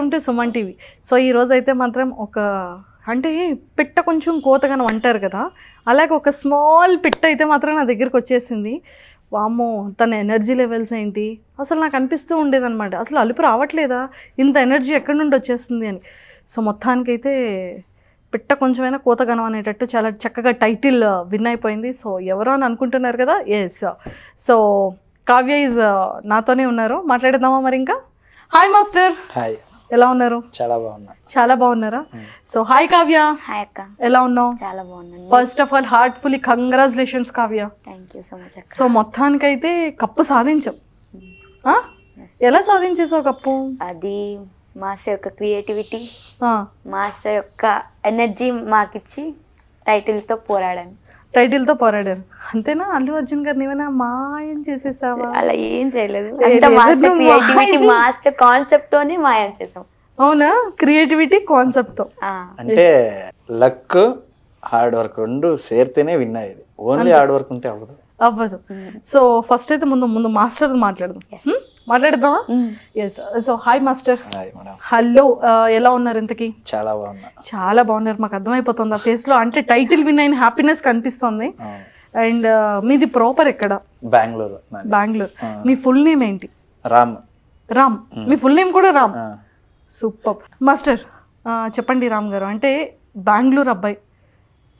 Welcome to Suman TV so ఈరోజు అయితే మాత్రం ఒక అంటే పిట్ట కొంచెం కోతగానం అంటారు కదా అలాగే ఒక స్మాల్ పిట్ట అయితే మాత్రం నా దగ్గరికి వచ్చేసింది వామో తన ఎనర్జీ లెవెల్స్ ఏంటి అసలు నాకు అనిపిస్తూ ఉండేదన్నమాట అసలు అలుపు రావట్లేదా ఇంత ఎనర్జీ ఎక్కడి నుండి వచ్చేస్తుంది అని సో మొత్తానికైతే పిట్ట కొంచెమైనా కోతగనం అనేటట్టు చాలా చక్కగా టైటిల్ uh, విన్ అయిపోయింది సో ఎవరో అని అనుకుంటున్నారు కదా yes so Kavya is uh, నాతోనే ఉన్నారు మాట్లాడేద్దామా మరి ఇంకా హాయ్ మాస్టర్ హాయ్ ఎలా ఉన్నారు చాలా బాగున్నా చాలా బాగున్నారా సో హాయ్ కావ్య హాయ్ అక్క ఎలా ఉన్నావు చాలా బాగున్నాను first of all heartfully congratulations Kavya thank you so much అక్క సో మొత్తానికైతే కప్పు సాధించాం ఎలా సాధించేసావు కప్పు అది మాస్టర్ యొక్క క్రియేటివిటీ మాస్టర్ యొక్క ఎనర్జీ మాకిచ్చి టైటిల్తో పోరాడాను టైటిల్తో పోరాడారు అంతేనా అల్లు అర్జున్ గారిని ఏమైనా మాయం చేసేసావా అలా ఏం చేయలేదు మాస్టర్ క్రియేటివిటీ మాస్టర్ కాన్సెప్ట్ తోనే మాయం చేసాం అవునా క్రియేటివిటీ కాన్సెప్ట్ తో అంటే లక్ హార్డ్ వర్క్ రెండు సేర్తేనే విన్ అయ్యేది ఓన్లీ హార్డ్ వర్క్ ఉంటే అవ్వదు అవ్వదు సో ఫస్ట్ అయితే ముందు ముందు మాస్టర్ మాట్లాడదాం మాట్లాడదామా yes so hi master hello ఎలా ఉన్నారు ఇంతకి చాలా బాగున్నారు చాలా బాగున్నారు మాకు అర్థమైపోతుంది ఆ ఫేస్ లో అంటే టైటిల్ విన్ అయిన హ్యాపీనెస్ కనిపిస్తుంది అండ్ uh, మీది ప్రాపర్ ఎక్కడ బెంగళూరు బెంగళూరు మీ ఫుల్ నేమ్ ఏంటి రామ్ రామ్ మీ ఫుల్ నేమ్ కూడా రామ్ సూపర్ మాస్టర్ చెప్పండి రామ్ గారు అంటే బెంగళూరు అబ్బాయి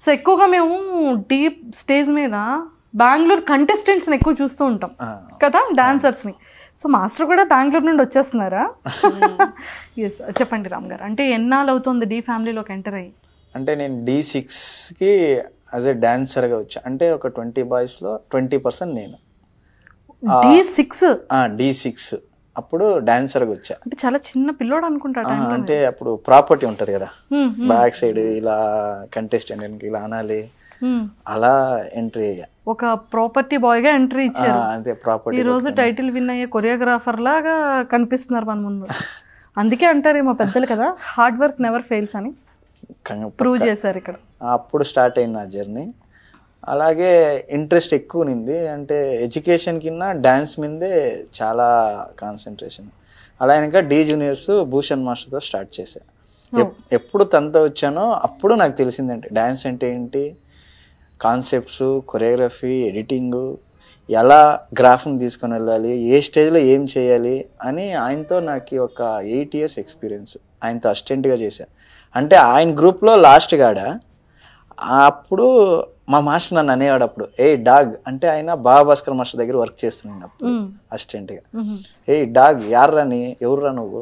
సో ఎక్కువగా మేము డీప్ స్టేజ్ మీద బెంగళూరు కంటెస్టెంట్స్ని ఎక్కువ చూస్తూ ఉంటాం కదా డాన్సర్స్ని సో మాస్టర్ కూడా బెంగళూరు నుండి వచ్చేస్తున్నారా ఎస్ చెప్పండి రామ్ గారు అంటే ఎన్నాళ్ళు అవుతుంది డి ఫ్యామిలీలోకి ఎంటర్ అయ్యి అంటే నేను డీ సిక్స్కి యాజ్ ఎ డాన్సర్గా వచ్చా అంటే ఒక ట్వంటీ బాయ్స్లో ట్వంటీ పర్సెంట్ నేను డి సిక్స్ డీ సిక్స్ అప్పుడు డాన్సర్గా వచ్చా అంటే చాలా చిన్న పిల్లోడు అనుకుంటాడు అంటే అప్పుడు ప్రాపర్టీ ఉంటుంది కదా బ్యాక్ సైడ్ ఇలా కంటెస్టెంట్ ఇలా అనాలి అలా ఎంట్రీ అయ్యా ఒక ప్రాపర్టీ బాయ్ గా ఎంట్రీ ఇచ్చారు ప్రాపర్టీ ఈ రోజు టైటిల్ విన్ అయ్యే కొరియోగ్రాఫర్ లాగా కనిపిస్తున్నారు మన ముందు అందుకే అంటారు మా పెద్దలు కదా హార్డ్ వర్క్ నెవర్ ఫెయిల్స్ అని ప్రూవ్ చేశారు ఇక్కడ అప్పుడు స్టార్ట్ అయింది ఆ జర్నీ అలాగే ఇంట్రెస్ట్ ఎక్కువ నింది అంటే ఎడ్యుకేషన్ కింద డ్యాన్స్ మీదే చాలా కాన్సన్ట్రేషన్ అలా ఇంకా డీ జూనియర్స్ భూషణ్ మాస్టర్తో స్టార్ట్ చేశాను ఎప్పుడు తనతో వచ్చానో అప్పుడు నాకు తెలిసిందంటే డ్యాన్స్ అంటే ఏంటి కాన్సెప్ట్స్ కొరియోగ్రఫీ ఎడిటింగ్ ఎలా గ్రాఫ్ని తీసుకొని వెళ్ళాలి ఏ స్టేజ్లో ఏం చేయాలి అని ఆయనతో నాకు ఒక ఎయిట్ ఇయర్స్ ఎక్స్పీరియన్స్ ఆయనతో అసిస్టెంట్గా చేశాను అంటే ఆయన గ్రూప్లో లాస్ట్ గాడ అప్పుడు మా మాస్టర్ నన్ను అనేవాడు అప్పుడు ఏ డాగ్ అంటే ఆయన బాబా భాస్కర్ మాస్టర్ దగ్గర వర్క్ చేస్తున్నాడు అప్పుడు అసిస్టెంట్గా ఏ డాగ్ యార్రాని ఎవర్రా నువ్వు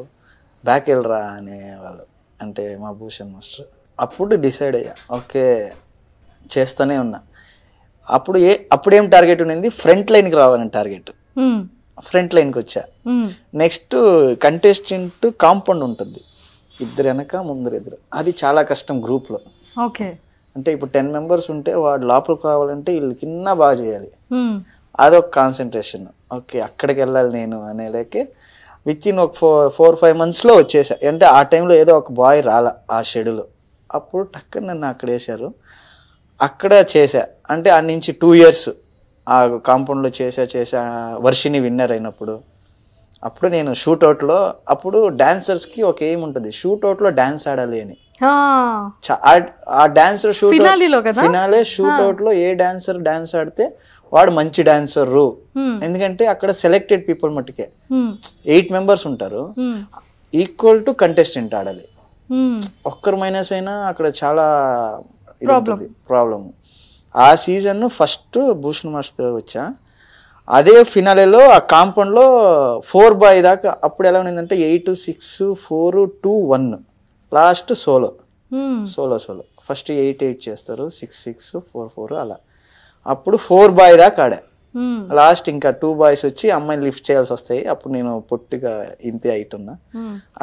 బ్యాక్ వెళ్ళరా అనేవాళ్ళు అంటే మా భూషణ్ మాస్టర్ అప్పుడు డిసైడ్ అయ్యా ఓకే చేస్తూనే ఉన్నా అప్పుడు ఏ అప్పుడేం టార్గెట్ ఉండింది ఫ్రంట్ లైన్కి రావాలని టార్గెట్ ఫ్రంట్ లైన్కి వచ్చా నెక్స్ట్ కంటెస్టెంట్ కాంపౌండ్ ఉంటుంది ఇద్దరు వెనక ముందరు ఇద్దరు అది చాలా కష్టం గ్రూప్లో ఓకే అంటే ఇప్పుడు టెన్ మెంబర్స్ ఉంటే వాడు లోపలికి రావాలంటే వీళ్ళు కింద బాగా చేయాలి అదొక కాన్సన్ట్రేషన్ ఓకే అక్కడికి వెళ్ళాలి నేను అనే లేక విత్ ఇన్ ఒక ఫోర్ ఫోర్ ఫైవ్ మంత్స్లో వచ్చేసా అంటే ఆ టైంలో ఏదో ఒక బాయ్ రాలా ఆ షెడ్యూల్ అప్పుడు టక్కర్ నన్ను అక్కడ వేశారు అక్కడ చేశా అంటే ఆ నుంచి టూ ఇయర్స్ ఆ కాంపౌండ్లో చేసా చేసా వర్షిని విన్నర్ అయినప్పుడు అప్పుడు నేను షూట్అవుట్లో అప్పుడు డాన్సర్స్కి ఒక ఏం ఉంటుంది షూట్అవుట్లో డాన్స్ ఆడాలి అని ఆ డాన్సర్ షూట్ ఫినాలే షూట్అవుట్లో ఏ డాన్సర్ డాన్స్ ఆడితే వాడు మంచి డాన్సర్ ఎందుకంటే అక్కడ సెలెక్టెడ్ పీపుల్ మట్టుకే ఎయిట్ మెంబర్స్ ఉంటారు ఈక్వల్ టు కంటెస్టెంట్ ఆడాలి ఒక్కరు మైనస్ అయినా అక్కడ చాలా ఉంటుంది ప్రాబ్లమ్ ఆ సీజన్ ఫస్ట్ భూషణ్ మాస్టర్ వచ్చా అదే ఫినాలేలో ఆ కాంపౌండ్లో ఫోర్ బై దాకా అప్పుడు ఎలా ఉండిందంటే eight six four two one last solo solo solo first eight eight చేస్తారు సిక్స్ సిక్స్ ఫోర్ ఫోర్ అలా అప్పుడు ఫోర్ బాయ్ దాకా ఆడా లాస్ట్ hmm. ఇంకా టూ బాయ్స్ వచ్చి అమ్మాయిని లిఫ్ట్ చేయాల్సి వస్తాయి అప్పుడు నేను పొట్టిగా ఇంతే హైట్ ఉన్నా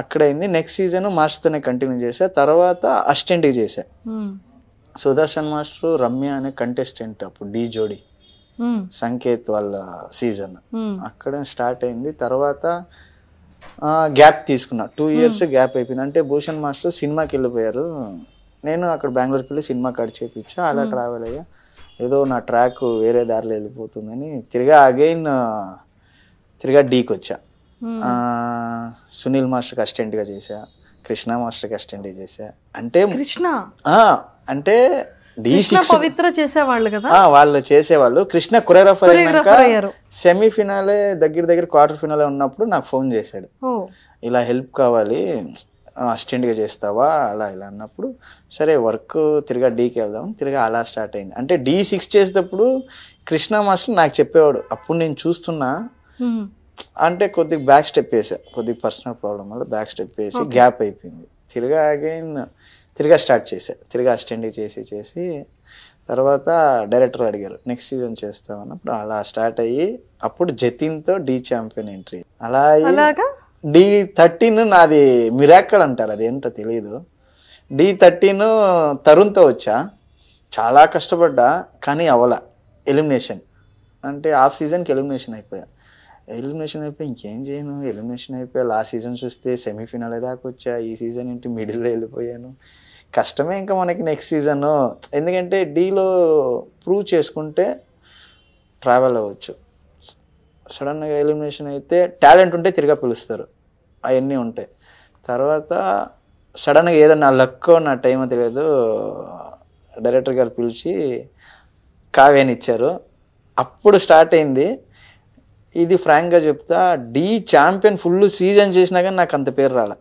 అక్కడ అయింది నెక్స్ట్ సీజన్ మాస్టర్తోనే కంటిన్యూ చేసా తర్వాత అస్టెండ్ చేసా hmm. సుదర్శన్ మాస్టర్ రమ్య అనే కంటెస్టెంట్ అప్పుడు డీ జోడి సంకేత్ వాళ్ళ సీజన్ అక్కడ స్టార్ట్ అయింది తర్వాత గ్యాప్ తీసుకున్నా టూ ఇయర్స్ గ్యాప్ అయిపోయింది అంటే భూషణ్ మాస్టర్ సినిమాకి వెళ్ళిపోయారు నేను అక్కడ బెంగళూరుకి వెళ్ళి సినిమా కట్ చేపించా అలా ట్రావెల్ అయ్యా ఏదో నా ట్రాక్ వేరే దారిలో వెళ్ళిపోతుందని తిరిగా అగైన్ తిరిగా డీకి వచ్చా సునీల్ మాస్టర్కి అసిస్టెంట్గా చేశా కృష్ణ మాస్టర్కి అస్టెంట్గా చేశా అంటే కృష్ణ అంటే పవిత్ర చేసేవాళ్ళు కదా వాళ్ళు చేసేవాళ్ళు కృష్ణ కొరియోగ్రాఫర్ అయినాక దగ్గర దగ్గర క్వార్టర్ ఫినాలే ఉన్నప్పుడు నాకు ఫోన్ చేశాడు ఇలా హెల్ప్ కావాలి అసిస్టెంట్గా చేస్తావా అలా ఇలా అన్నప్పుడు సరే వర్క్ తిరిగా డీకి వెళ్దాం తిరిగా అలా స్టార్ట్ అయింది అంటే డీ సిక్స్ చేసేటప్పుడు కృష్ణ మాస్టర్ నాకు చెప్పేవాడు అప్పుడు నేను చూస్తున్నా అంటే కొద్దిగా బ్యాక్ స్టెప్ వేసా కొద్దిగా పర్సనల్ ప్రాబ్లం వల్ల బ్యాక్ స్టెప్ వేసి గ్యాప్ అయిపోయింది తిరిగా అగైన్ తిరిగా స్టార్ట్ చేశా తిరిగా అస్టెండ్ చేసి చేసి తర్వాత డైరెక్టర్ అడిగారు నెక్స్ట్ సీజన్ చేస్తామన్నప్పుడు అలా స్టార్ట్ అయ్యి అప్పుడు జతిన్తో డి ఛాంపియన్ ఎంట్రీ అలా డి థర్టీన్ నాది మిరాకల్ అంటారు అదేంటో తెలియదు డి థర్టీన్ తరుణ్తో వచ్చా చాలా కష్టపడ్డా కానీ అవల ఎలిమినేషన్ అంటే ఆఫ్ సీజన్కి ఎలిమినేషన్ అయిపోయా ఎలిమినేషన్ అయిపోయి ఇంకేం చేయను ఎలిమినేషన్ అయిపోయా లాస్ట్ సీజన్ చూస్తే సెమీఫైనల్ దాకా వచ్చా ఈ సీజన్ ఏంటి మిడిల్లో వెళ్ళిపోయాను కష్టమే ఇంకా మనకి నెక్స్ట్ సీజన్ ఎందుకంటే డీలో ప్రూవ్ చేసుకుంటే ట్రావెల్ అవ్వచ్చు సడన్గా ఎలిమినేషన్ అయితే టాలెంట్ ఉంటే తిరిగా పిలుస్తారు అవన్నీ ఉంటాయి తర్వాత సడన్గా ఏదన్నా లక్ నా టైం తెలియదు డైరెక్టర్ గారు పిలిచి కావ్యాన్ని ఇచ్చారు అప్పుడు స్టార్ట్ అయింది ఇది ఫ్రాంక్గా చెప్తా డీ ఛాంపియన్ ఫుల్ సీజన్ చేసినా కానీ నాకు అంత పేరు రాలే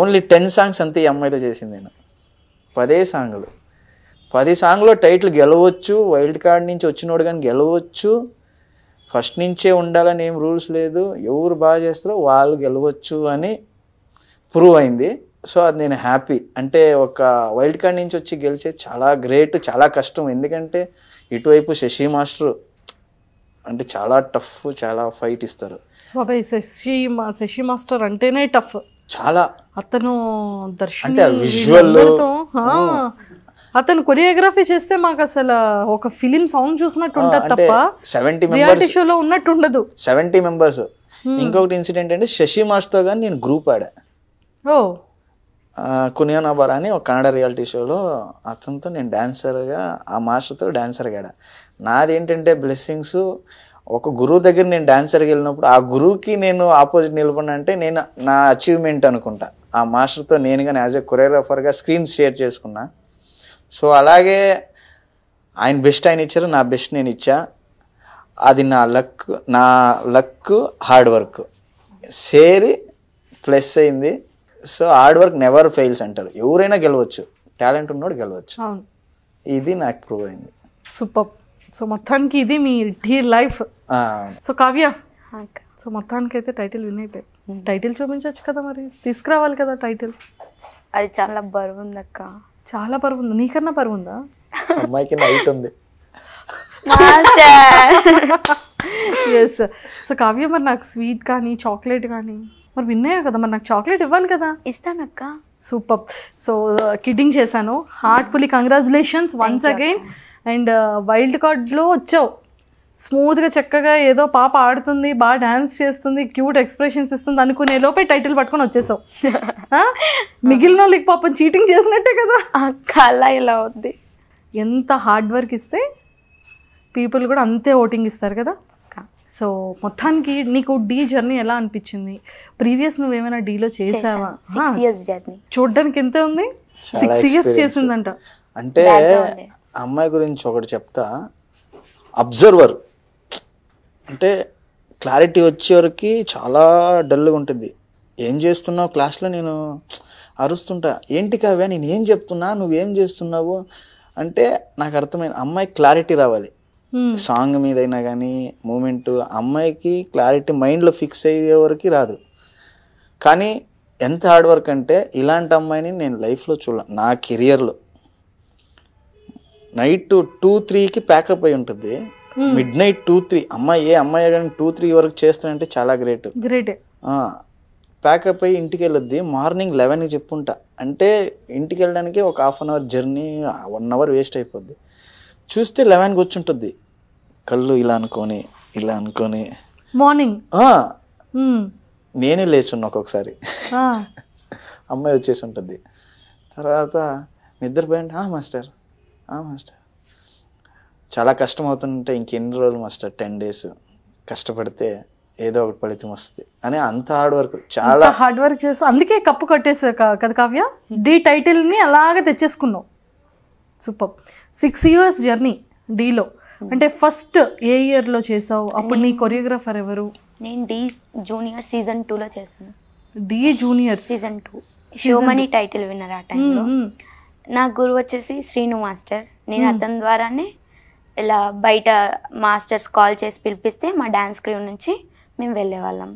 ఓన్లీ టెన్ సాంగ్స్ అంతే ఈ అమ్మాయితో చేసింది నేను పదే సాంగ్లు పది సాంగ్లో టైటిల్ గెలవచ్చు వైల్డ్ కార్డ్ నుంచి వచ్చినోడు కానీ గెలవచ్చు ఫస్ట్ నుంచే ఉండాలని ఏం రూల్స్ లేదు ఎవరు బాగా చేస్తారో వాళ్ళు గెలవచ్చు అని ప్రూవ్ అయింది సో అది నేను హ్యాపీ అంటే ఒక వైల్డ్ కార్డ్ నుంచి వచ్చి గెలిచే చాలా గ్రేట్ చాలా కష్టం ఎందుకంటే ఇటువైపు శశి మాస్టర్ అంటే చాలా టఫ్ చాలా ఫైట్ ఇస్తారు శశి శశి మాస్టర్ అంటేనే టఫ్ చాలా అతను దర్శన విజువల్ అతను కొరియోగ్రఫీ చేస్తే మాకు అసలు ఒక ఫిలిం సాంగ్ చూసినట్టు ఉంటుంది తప్ప సెవెంటీ మెంబర్స్ షోలో ఉన్నట్టు ఉండదు సెవెంటీ మెంబర్స్ ఇంకొకటి ఇన్సిడెంట్ అంటే శశి తో కానీ నేను గ్రూప్ ఆడా ఓ కునియోనాబర్ అని ఒక కన్నడ రియాలిటీ షోలో అతనితో నేను డాన్సర్గా ఆ మాస్టర్తో డాన్సర్గా నాది నాదేంటంటే బ్లెస్సింగ్స్ ఒక గురువు దగ్గర నేను డాన్సర్కి వెళ్ళినప్పుడు ఆ గురువుకి నేను ఆపోజిట్ నిలబడినంటే నేను నా అచీవ్మెంట్ అనుకుంటా ఆ మాస్టర్తో నేను కానీ యాజ్ ఏ కొరియోగ్రాఫర్గా స్క్రీన్ షేర్ చేసుకున్నా సో అలాగే ఆయన బెస్ట్ ఆయన ఇచ్చారు నా బెస్ట్ నేను ఇచ్చా అది నా లక్ నా లక్ హార్డ్ వర్క్ సేరి ప్లస్ అయింది so hard work never fails అంటారు ఎవరైనా గెలవచ్చు టాలెంట్ ఉన్నోడు గెలవచ్చు ఇది నాకు ప్రూవ్ అయింది సూపర్ సో మొత్తానికి ఇది మీ టీ లైఫ్ సో కావ్య సో మొత్తానికి అయితే టైటిల్ విన్ అయిపోయి టైటిల్ చూపించవచ్చు కదా మరి తీసుకురావాలి కదా టైటిల్ అది చాలా బరువు అక్క చాలా బరువు ఉంది నీకన్నా బరువు ఉందా అమ్మాయికి నైట్ ఉంది ఎస్ సో కావ్య మరి నాకు స్వీట్ కానీ చాక్లెట్ కానీ మరి విన్నాయా కదా మరి నాకు చాక్లెట్ ఇవ్వాలి కదా ఇస్తానక్క సూపర్ సో కిడ్డింగ్ uh, చేశాను heartfully congratulations once again and wild కార్డ్లో వచ్చావు స్మూత్గా చక్కగా ఏదో పాప ఆడుతుంది బాగా డ్యాన్స్ చేస్తుంది క్యూట్ ఎక్స్ప్రెషన్స్ ఇస్తుంది అనుకునే లోపే టైటిల్ పట్టుకొని వచ్చేసావు మిగిలిన వాళ్ళకి పాపం చీటింగ్ చేసినట్టే కదా అలా ఇలా ఉంది ఎంత హార్డ్ వర్క్ ఇస్తే పీపుల్ కూడా అంతే ఓటింగ్ ఇస్తారు కదా సో మొత్తానికి నీకు డీ జర్నీ ఎలా అనిపించింది ప్రీవియస్ నువ్వు ఏమైనా డీలో చేసావా చూడడానికి ఎంత ఉంది సిక్స్ ఇయర్స్ చేసిందంట అంటే అమ్మాయి గురించి ఒకటి చెప్తా అబ్జర్వర్ అంటే క్లారిటీ వచ్చేవరకు చాలా డల్గా ఉంటుంది ఏం చేస్తున్నావు క్లాస్లో నేను అరుస్తుంటా ఏంటి కావ్యా నేను ఏం చెప్తున్నా నువ్వేం చేస్తున్నావు అంటే నాకు అర్థమైంది అమ్మాయి క్లారిటీ రావాలి సాంగ్ మీదైనా కానీ మూమెంట్ అమ్మాయికి క్లారిటీ మైండ్లో ఫిక్స్ అయ్యే వరకు రాదు కానీ ఎంత హార్డ్ వర్క్ అంటే ఇలాంటి అమ్మాయిని నేను లైఫ్లో చూడ నా కెరియర్లో నైట్ టూ త్రీకి ప్యాకప్ అయి ఉంటుంది hmm. Midnight two three అమ్మాయి ఏ అమ్మాయి కానీ టూ త్రీ వరకు చేస్తానంటే చాలా గ్రేట్ గ్రేట్ ప్యాకప్ అయ్యి ఇంటికి వెళ్ళొద్ది మార్నింగ్ లెవెన్కి చెప్పుంటా అంటే ఇంటికి వెళ్ళడానికి ఒక half an hour journey one hour waste అయిపోద్ది చూస్తే లెవెన్కి వచ్చి ఉంటుంది కళ్ళు ఇలా అనుకొని ఇలా అనుకొని మార్నింగ్ hmm. నేనే లేచున్నా ఒక్కొక్కసారి అమ్మాయి వచ్చేసి ఉంటుంది తర్వాత నిద్రపోయండి మాస్టర్ మాస్టర్ చాలా కష్టం అవుతుంటే ఇంకెన్ని రోజులు మాస్టర్ టెన్ డేస్ కష్టపడితే ఏదో ఒకటి ఫలితం వస్తుంది అని అంత హార్డ్ వర్క్ చాలా హార్డ్ వర్క్ చేస్తా అందుకే కప్పు కట్టేసా కదా కావ్య డీ టైటిల్ని అలాగే తెచ్చేసుకున్నావు సూపర్ సిక్స్ ఇయర్స్ జర్నీ డీలో అంటే ఫస్ట్ ఏ ఇయర్లో చేసావు అప్పుడు నీ కొరియోగ్రాఫర్ ఎవరు నేను డీ జూనియర్ సీజన్ టూలో చేసాను డి జూనియర్ సీజన్ టూ షోమని టైటిల్ విన్నర్ ఆ టైంలో నా గురువు వచ్చేసి శ్రీను మాస్టర్ నేను అతని ద్వారానే ఇలా బయట మాస్టర్స్ కాల్ చేసి పిలిపిస్తే మా డ్యాన్స్ క్రీవ్ నుంచి మేము వెళ్ళేవాళ్ళం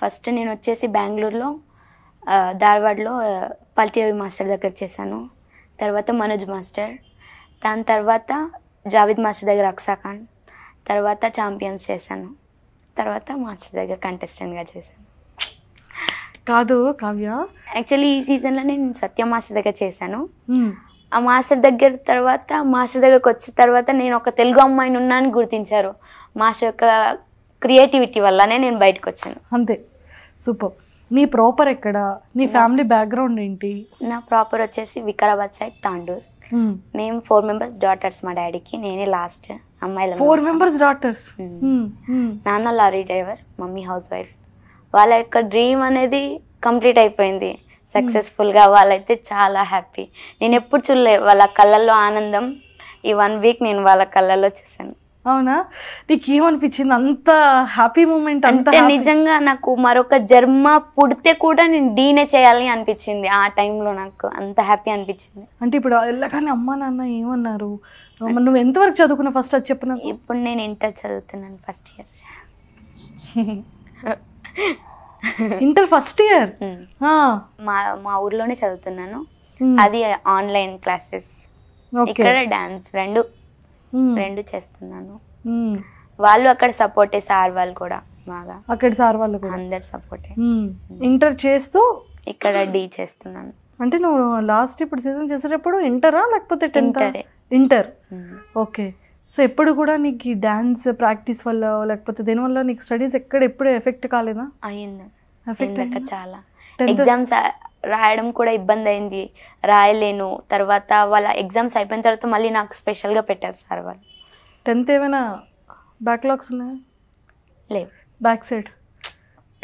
ఫస్ట్ నేను వచ్చేసి బెంగళూరులో ధార్వాడ్లో పల్టీరవి మాస్టర్ దగ్గర చేశాను తర్వాత మనోజ్ మాస్టర్ దాని తర్వాత జావేద్ మాస్టర్ దగ్గర అక్సాఖాన్ ఖాన్ తర్వాత ఛాంపియన్స్ చేశాను తర్వాత మాస్టర్ దగ్గర కంటెస్టెంట్గా చేశాను కాదు కావ్య యాక్చువల్లీ ఈ సీజన్లో నేను సత్య మాస్టర్ దగ్గర చేశాను ఆ మాస్టర్ దగ్గర తర్వాత మాస్టర్ దగ్గరకు వచ్చిన తర్వాత నేను ఒక తెలుగు అమ్మాయిని అని గుర్తించారు మాస్టర్ యొక్క క్రియేటివిటీ వల్లనే నేను బయటకు వచ్చాను అంతే సూపర్ నీ ప్రాపర్ ఎక్కడ నీ ఫ్యామిలీ బ్యాక్గ్రౌండ్ ఏంటి నా ప్రాపర్ వచ్చేసి వికారాబాద్ సైడ్ తాండూర్ మేము ఫోర్ మెంబర్స్ డాటర్స్ మా డాడీకి నేనే లాస్ట్ అమ్మాయిల ఫోర్ మెంబర్స్ డాటర్స్ నాన్న lorry driver mummy housewife వాళ్ళ యొక్క డ్రీమ్ అనేది కంప్లీట్ అయిపోయింది సక్సెస్ఫుల్గా వాళ్ళైతే చాలా హ్యాపీ నేను ఎప్పుడు చూడలే వాళ్ళ కళ్ళల్లో ఆనందం ఈ వన్ వీక్ నేను వాళ్ళ కళ్ళల్లో చేశాను అవునా నీకు ఏమనిపించింది అంత హ్యాపీ మూమెంట్ అంటే నిజంగా నాకు మరొక జన్మ పుడితే కూడా నేను డీనే చేయాలి అనిపించింది ఆ టైంలో నాకు అంత హ్యాపీ అనిపించింది అంటే ఇప్పుడు వెళ్ళగానే అమ్మ నాన్న ఏమన్నారు నువ్వు ఎంతవరకు చదువుకున్నావు ఫస్ట్ అది చెప్పిన ఇప్పుడు నేను ఇంటర్ చదువుతున్నాను first year inter first year మా మా ఊర్లోనే చదువుతున్నాను అది ఆన్లైన్ క్లాసెస్ ఇక్కడ డాన్స్ రెండు రెండు చేస్తున్నాను వాళ్ళు అక్కడ సపోర్టే సార్ వాళ్ళు కూడా బాగా అక్కడ సార్ వాళ్ళు కూడా అందరు సపోర్టే ఇంటర్ చేస్తూ ఇక్కడ డీ చేస్తున్నాను అంటే నువ్వు లాస్ట్ ఇప్పుడు సీజన్ చేసేటప్పుడు ఇంటరా లేకపోతే టెన్త్ ఇంటర్ ఓకే సో ఎప్పుడు కూడా నీకు ఈ డ్యాన్స్ ప్రాక్టీస్ వల్ల లేకపోతే దేనివల్ల నీకు స్టడీస్ ఎక్కడ ఎప్పుడు ఎఫెక్ట్ కాలేదా అయింది ఎఫెక్ట్ చాలా ఎగ్జామ్స్ రాయడం కూడా ఇబ్బంది అయింది రాయలేను తర్వాత వాళ్ళ ఎగ్జామ్స్ అయిపోయిన తర్వాత మళ్ళీ నాకు స్పెషల్గా పెట్టారు సార్ వాళ్ళు టెన్త్ ఏమైనా బ్యాక్లాగ్స్ ఉన్నాయా లేవు బ్యాక్ సైడ్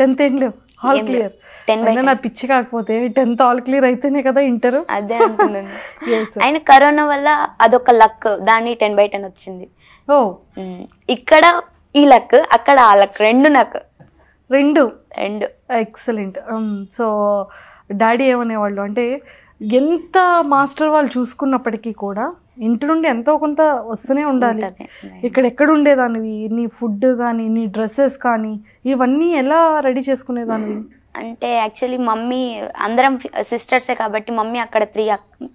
టెన్త్ ఏం లేవు ఆల్ క్లియర్ టెన్ పిచ్చి కాకపోతే టెన్త్ ఆల్ క్లియర్ అయితేనే కదా ఇంటర్ అదే ఆయన కరోనా వల్ల అదొక లక్ దాన్ని టెన్ బై టెన్ వచ్చింది ఓ ఇక్కడ ఈ లక్ అక్కడ ఆ లక్ రెండు నక్ రెండు రెండు ఎక్సలెంట్ సో డాడీ ఏమనేవాళ్ళు అంటే ఎంత మాస్టర్ వాళ్ళు చూసుకున్నప్పటికీ కూడా ఇంటి నుండి ఎంతో కొంత వస్తూనే ఉండాలి ఇక్కడ ఎక్కడ ఉండేదానివి నీ ఫుడ్ కానీ నీ డ్రెస్సెస్ కానీ ఇవన్నీ ఎలా రెడీ చేసుకునేదానివి అంటే యాక్చువల్లీ మమ్మీ అందరం సిస్టర్సే కాబట్టి మమ్మీ అక్కడ త్రీ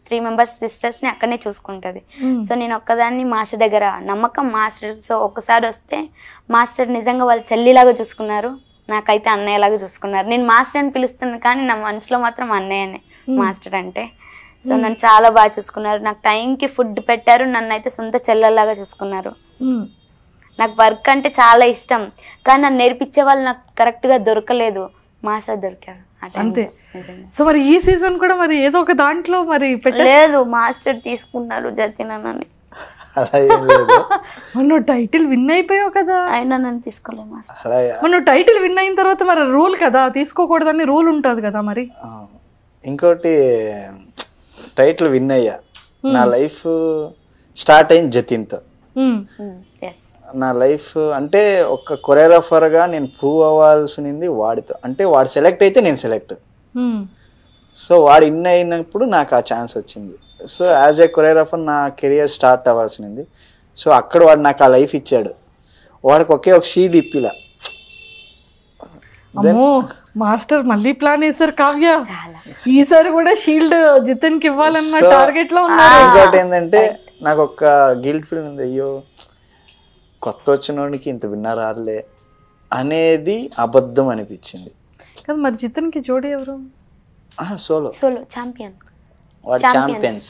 త్రీ మెంబర్స్ సిస్టర్స్ని అక్కడనే చూసుకుంటుంది సో నేను ఒక్కదాన్ని మాస్టర్ దగ్గర నమ్మకం మాస్టర్ సో ఒకసారి వస్తే మాస్టర్ నిజంగా వాళ్ళు చెల్లిలాగా చూసుకున్నారు నాకైతే అన్నయ్యలాగా చూసుకున్నారు నేను మాస్టర్ అని పిలుస్తున్నాను కానీ నా మనసులో మాత్రం అన్నయ్యనే మాస్టర్ అంటే సో నన్ను చాలా బాగా చూసుకున్నారు నాకు టైంకి ఫుడ్ పెట్టారు నన్ను అయితే సొంత చెల్లెల్లాగా చూసుకున్నారు నాకు వర్క్ అంటే చాలా ఇష్టం కానీ నన్ను నేర్పించే వాళ్ళు నాకు కరెక్ట్గా దొరకలేదు మాస్టర్ దొరికారు అంతే సో మరి ఈ సీజన్ కూడా మరి ఏదో ఒక దాంట్లో మరి లేదు మాస్టర్ తీసుకున్నారు జతినని మొన్న టైటిల్ విన్ అయిపోయావు కదా అయినా నన్ను తీసుకోలేదు మాస్టర్ మొన్న టైటిల్ విన్ అయిన తర్వాత మరి రూల్ కదా తీసుకోకూడదని రూల్ ఉంటుంది కదా మరి ఇంకోటి టైటిల్ విన్ అయ్యా hmm. నా లైఫ్ స్టార్ట్ అయింది జతిన్తో hmm. hmm. నా లైఫ్ అంటే ఒక కొరియోగ్రాఫర్గా నేను ప్రూవ్ అవ్వాల్సింది వాడితో అంటే వాడు సెలెక్ట్ అయితే నేను సెలెక్ట్ సో వాడు ఇన్ అయినప్పుడు నాకు ఆ ఛాన్స్ వచ్చింది సో యాజ్ ఏ కొరియోగ్రాఫర్ నా కెరియర్ స్టార్ట్ అవ్వాల్సింది సో అక్కడ వాడు నాకు ఆ లైఫ్ ఇచ్చాడు వాడికి ఒకే ఒక షీడ్ ఇప్పిలా మాస్టర్ మళ్ళీ ప్లాన్ వేశారు కావ్య ఈసారి కూడా షీల్డ్ జితిన్ కి ఇవ్వాలన్న టార్గెట్ లో ఉన్నారు ఇంకోటి ఏంటంటే నాకు ఒక గిల్ట్ ఫీల్ ఉంది అయ్యో కొత్త వాడికి ఇంత విన్నా రాదులే అనేది అబద్ధం అనిపించింది కదా మరి జితన్ కి జోడీ ఎవరు సోలో సోలో ఛాంపియన్ ఛాంపియన్స్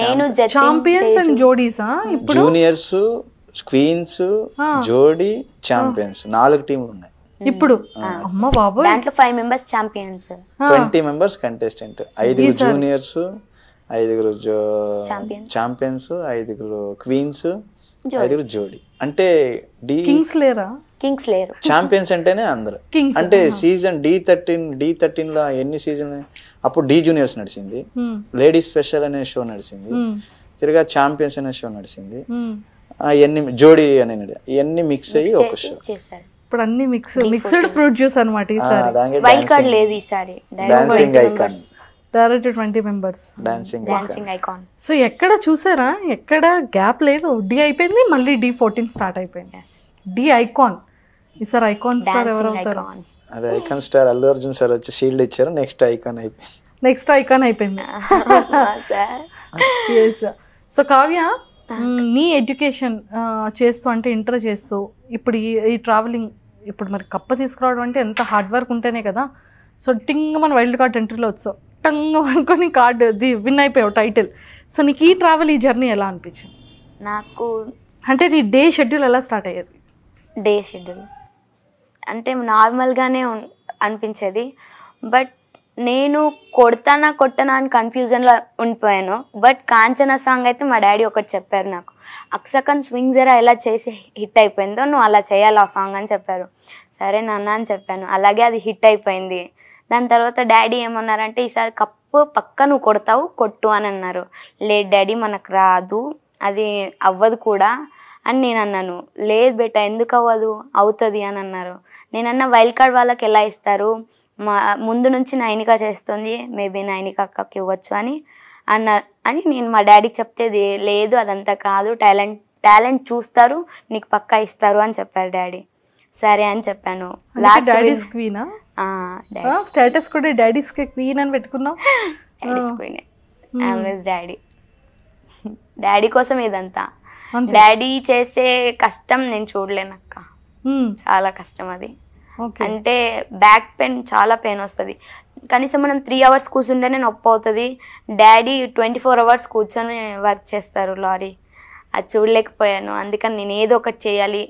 నేను ఛాంపియన్స్ అండ్ జోడీసా ఇప్పుడు జూనియర్స్ క్వీన్స్ జోడీ ఛాంపియన్స్ నాలుగు టీంలు ఉన్నాయి ఇప్పుడు అమ్మ బాబు దాంట్లో five members champions twenty members contestant ఐదుగురు జూనియర్స్ ఐదుగురు ఛాంపియన్స్ ఐదుగురు క్వీన్స్ ఐదుగురు జోడి అంటే డి కింగ్స్ లేరా కింగ్స్ లేరు ఛాంపియన్స్ అంటేనే అందరు అంటే season Dhee thirteen Dhee thirteen లో ఎన్ని సీజన్ అప్పుడు డి జూనియర్స్ నడిచింది లేడీస్ స్పెషల్ అనే షో నడిచింది తిరిగా ఛాంపియన్స్ అనే షో నడిచింది ఎన్ని జోడీ అనే ఇవన్నీ మిక్స్ అయ్యి ఒక షో ఇప్పుడు అన్ని మిక్స్ మిక్స్డ్ ఫ్రూట్ జ్యూస్ అనమాట ఈసారి కార్డ్ లేదు ఈసారి direct twenty members dancing dancing icon so ఎక్కడ చూసారా ఎక్కడ గ్యాప్ లేదు డి అయిపోయింది మళ్ళీ డి ఫోర్టీన్ స్టార్ట్ అయిపోయింది డి ఐకాన్ ఈసారి ఐకాన్ స్టార్ ఎవరు అవుతారు అదే icon star Allu Arjun sir వచ్చి షీల్డ్ ఇచ్చారు నెక్స్ట్ ఐకాన్ అయిపోయింది నెక్స్ట్ ఐకాన్ అయిపోయింది ఎస్ సో కావ్య నీ ఎడ్యుకేషన్ చేస్తూ అంటే ఇంటర్ చేస్తూ ఇప్పుడు ఈ ట్రావెలింగ్ ఇప్పుడు మరి కప్ప తీసుకురావడం అంటే ఎంత హార్డ్ వర్క్ ఉంటేనే కదా సో టింగ్ మన వైల్డ్ కార్డ్ ఎంట్రీలో వచ్చావు టంగ్ అనుకుని కార్డు ది విన్ అయిపోయావు టైటిల్ సో నీకు ఈ ట్రావెల్ ఈ జర్నీ ఎలా అనిపించింది నాకు అంటే నీ డే షెడ్యూల్ ఎలా స్టార్ట్ అయ్యేది డే షెడ్యూల్ అంటే నార్మల్గానే అనిపించేది బట్ నేను కొడతానా కొట్టనా అని కన్ఫ్యూజన్లో ఉండిపోయాను బట్ కాంచన సాంగ్ అయితే మా డాడీ ఒకటి చెప్పారు నాకు అక్సకన్ స్వింగ్ జరా ఎలా చేసి హిట్ అయిపోయిందో నువ్వు అలా చేయాలి ఆ సాంగ్ అని చెప్పారు సరే నాన్న అని చెప్పాను అలాగే అది హిట్ అయిపోయింది దాని తర్వాత డాడీ ఏమన్నారంటే ఈసారి కప్పు పక్క నువ్వు కొడతావు కొట్టు అని అన్నారు లేదు డాడీ మనకు రాదు అది అవ్వదు కూడా అని నేను అన్నాను లేదు బెట్ట ఎందుకు అవ్వదు అవుతుంది అని అన్నారు నేనన్న వైల్డ్ కార్డ్ వాళ్ళకి ఎలా ఇస్తారు మా ముందు నుంచి నైనిక చేస్తుంది మేబీ నైనిక అక్కకి ఇవ్వచ్చు అని అన్న అని నేను మా డాడీకి చెప్తే లేదు అదంతా కాదు టాలెంట్ టాలెంట్ చూస్తారు నీకు పక్కా ఇస్తారు అని చెప్పారు డాడీ సరే అని చెప్పాను లాస్ట్ స్టేటస్ కూడా డాడీస్ క్వీన్ అని పెట్టుకున్నాం డాడీ డాడీ కోసం ఇదంతా డాడీ చేసే కష్టం నేను చూడలేనక్క hmm. చాలా కష్టం అది అంటే బ్యాక్ పెయిన్ చాలా పెయిన్ వస్తుంది కనీసం మనం త్రీ అవర్స్ కూర్చుంటేనే నొప్పి అవుతుంది డాడీ ట్వంటీ ఫోర్ అవర్స్ కూర్చొని వర్క్ చేస్తారు లారీ అది చూడలేకపోయాను అందుకని నేను ఏదో ఒకటి చేయాలి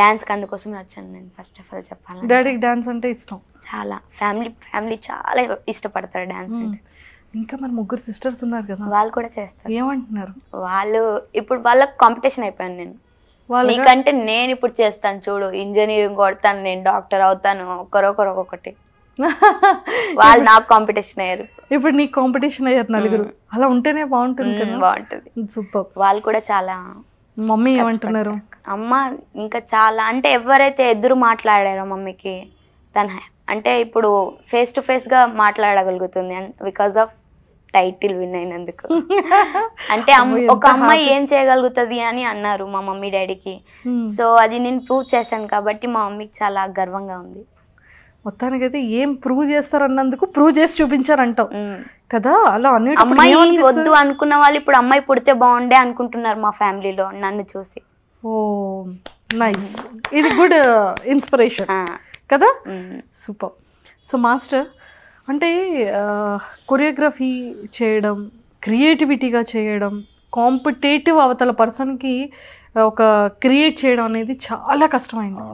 డాన్స్కి అందుకోసమే వచ్చాను నేను ఫస్ట్ ఆఫ్ ఆల్ చెప్పాలి డాడీకి డాన్స్ అంటే ఇష్టం చాలా ఫ్యామిలీ ఫ్యామిలీ చాలా ఇష్టపడతారు డాన్స్ అంటే ఇంకా మరి ముగ్గురు సిస్టర్స్ ఉన్నారు కదా వాళ్ళు కూడా చేస్తారు ఏమంటున్నారు వాళ్ళు ఇప్పుడు వాళ్ళకి కాంపిటీషన్ అయిపోయాను నేను నీకంటే నేను ఇప్పుడు చేస్తాను చూడు ఇంజనీరింగ్ కొడతాను నేను డాక్టర్ అవుతాను ఒకరొకరు ఒక్కొక్కటి వాళ్ళు నాకు కాంపిటీషన్ అయ్యారు ఇప్పుడు నీకు కాంపిటీషన్ అయ్యారు నలుగురు అలా ఉంటేనే బాగుంటుంది బాగుంటుంది సూపర్ వాళ్ళు కూడా చాలా మమ్మీ ఏమంటున్నారు అమ్మ ఇంకా చాలా అంటే ఎవరైతే ఎదురు మాట్లాడారో మమ్మీకి తన అంటే ఇప్పుడు ఫేస్ టు ఫేస్గా మాట్లాడగలుగుతుంది బికాస్ ఆఫ్ టైటిల్ విన్ అయినందుకు అంటే ఒక అమ్మాయి ఏం చేయగలుగుతుంది అని అన్నారు మా మమ్మీ డాడీకి సో అది నేను ప్రూవ్ చేశాను కాబట్టి మా మమ్మీకి చాలా గర్వంగా ఉంది మొత్తానికి అయితే ఏం ప్రూవ్ చేస్తారన్నందుకు ప్రూవ్ చేసి చూపించారంటావు కదా అలా అన్ని అమ్మాయి వద్దు అనుకున్న వాళ్ళు ఇప్పుడు అమ్మాయి పుడితే బాగుండే అనుకుంటున్నారు మా ఫ్యామిలీలో నన్ను చూసి ఓ నైస్ ఇది గుడ్ ఇన్స్పిరేషన్ uh, కదా సూపర్ సో మాస్టర్ అంటే కొరియోగ్రఫీ చేయడం క్రియేటివిటీగా చేయడం కాంపిటేటివ్ అవతల పర్సన్కి ఒక క్రియేట్ చేయడం అనేది చాలా కష్టమైంది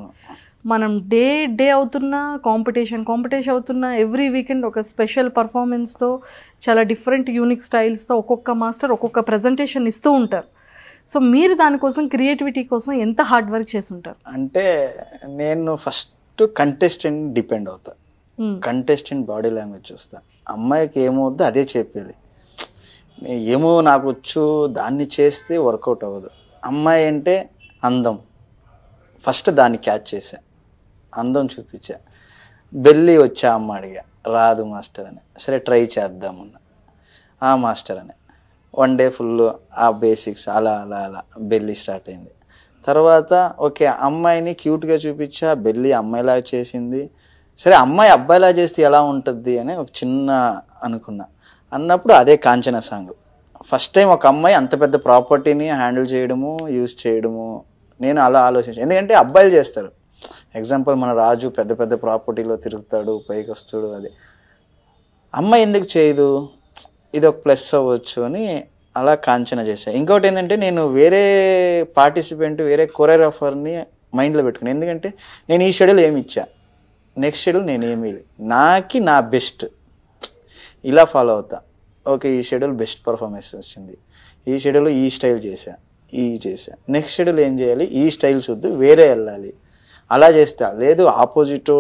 మనం డే డే అవుతున్న కాంపిటీషన్ కాంపిటీషన్ అవుతున్న ఎవ్రీ వీకెండ్ ఒక స్పెషల్ పర్ఫార్మెన్స్తో చాలా డిఫరెంట్ యూనిక్ స్టైల్స్తో ఒక్కొక్క మాస్టర్ ఒక్కొక్క ప్రజెంటేషన్ ఇస్తూ ఉంటారు సో మీరు దానికోసం క్రియేటివిటీ కోసం ఎంత హార్డ్ వర్క్ చేసి ఉంటారు అంటే నేను ఫస్ట్ కంటెస్టెంట్ డిపెండ్ అవుతాను కంటెస్టెంట్ బాడీ లాంగ్వేజ్ చూస్తా అమ్మాయికి ఏమవుద్దో అదే చెప్పేది ఏమో నాకు వచ్చు దాన్ని చేస్తే వర్కౌట్ అవ్వదు అమ్మాయి అంటే అందం ఫస్ట్ దాన్ని క్యాచ్ చేసా అందం చూపించా బెల్లి వచ్చా అమ్మ అడిగా రాదు మాస్టర్ అని సరే ట్రై చేద్దామన్నా ఆ మాస్టర్ అని వన్ డే ఫుల్ ఆ బేసిక్స్ అలా అలా అలా బెల్లి స్టార్ట్ అయింది తర్వాత ఓకే అమ్మాయిని క్యూట్గా చూపించా బెల్లి అమ్మాయిలాగా చేసింది సరే అమ్మాయి అబ్బాయిలా చేస్తే ఎలా ఉంటుంది అని ఒక చిన్న అనుకున్నా అన్నప్పుడు అదే కాంచన సాంగ్ ఫస్ట్ టైం ఒక అమ్మాయి అంత పెద్ద ప్రాపర్టీని హ్యాండిల్ చేయడము యూజ్ చేయడము నేను అలా ఆలోచించాను ఎందుకంటే అబ్బాయిలు చేస్తారు ఎగ్జాంపుల్ మన రాజు పెద్ద పెద్ద ప్రాపర్టీలో తిరుగుతాడు పైకి వస్తాడు అది అమ్మాయి ఎందుకు చేయదు ఇది ఒక ప్లస్ అవ్వచ్చు అని అలా కాంచన చేశాను ఇంకోటి ఏంటంటే నేను వేరే పార్టిసిపెంట్ వేరే కొరియోగ్రాఫర్ని మైండ్లో పెట్టుకున్నాను ఎందుకంటే నేను ఈ షెడ్యూల్ ఏమి ఇచ్చా నెక్స్ట్ షెడ్యూల్ నేను ఏమి నాకి నా బెస్ట్ ఇలా ఫాలో అవుతా ఓకే ఈ షెడ్యూల్ బెస్ట్ పర్ఫార్మెన్స్ వచ్చింది ఈ షెడ్యూల్ ఈ స్టైల్ చేశా ఈ చేశా నెక్స్ట్ షెడ్యూల్ ఏం చేయాలి ఈ స్టైల్ చూద్దు వేరే వెళ్ళాలి అలా చేస్తా లేదు ఆపోజిట్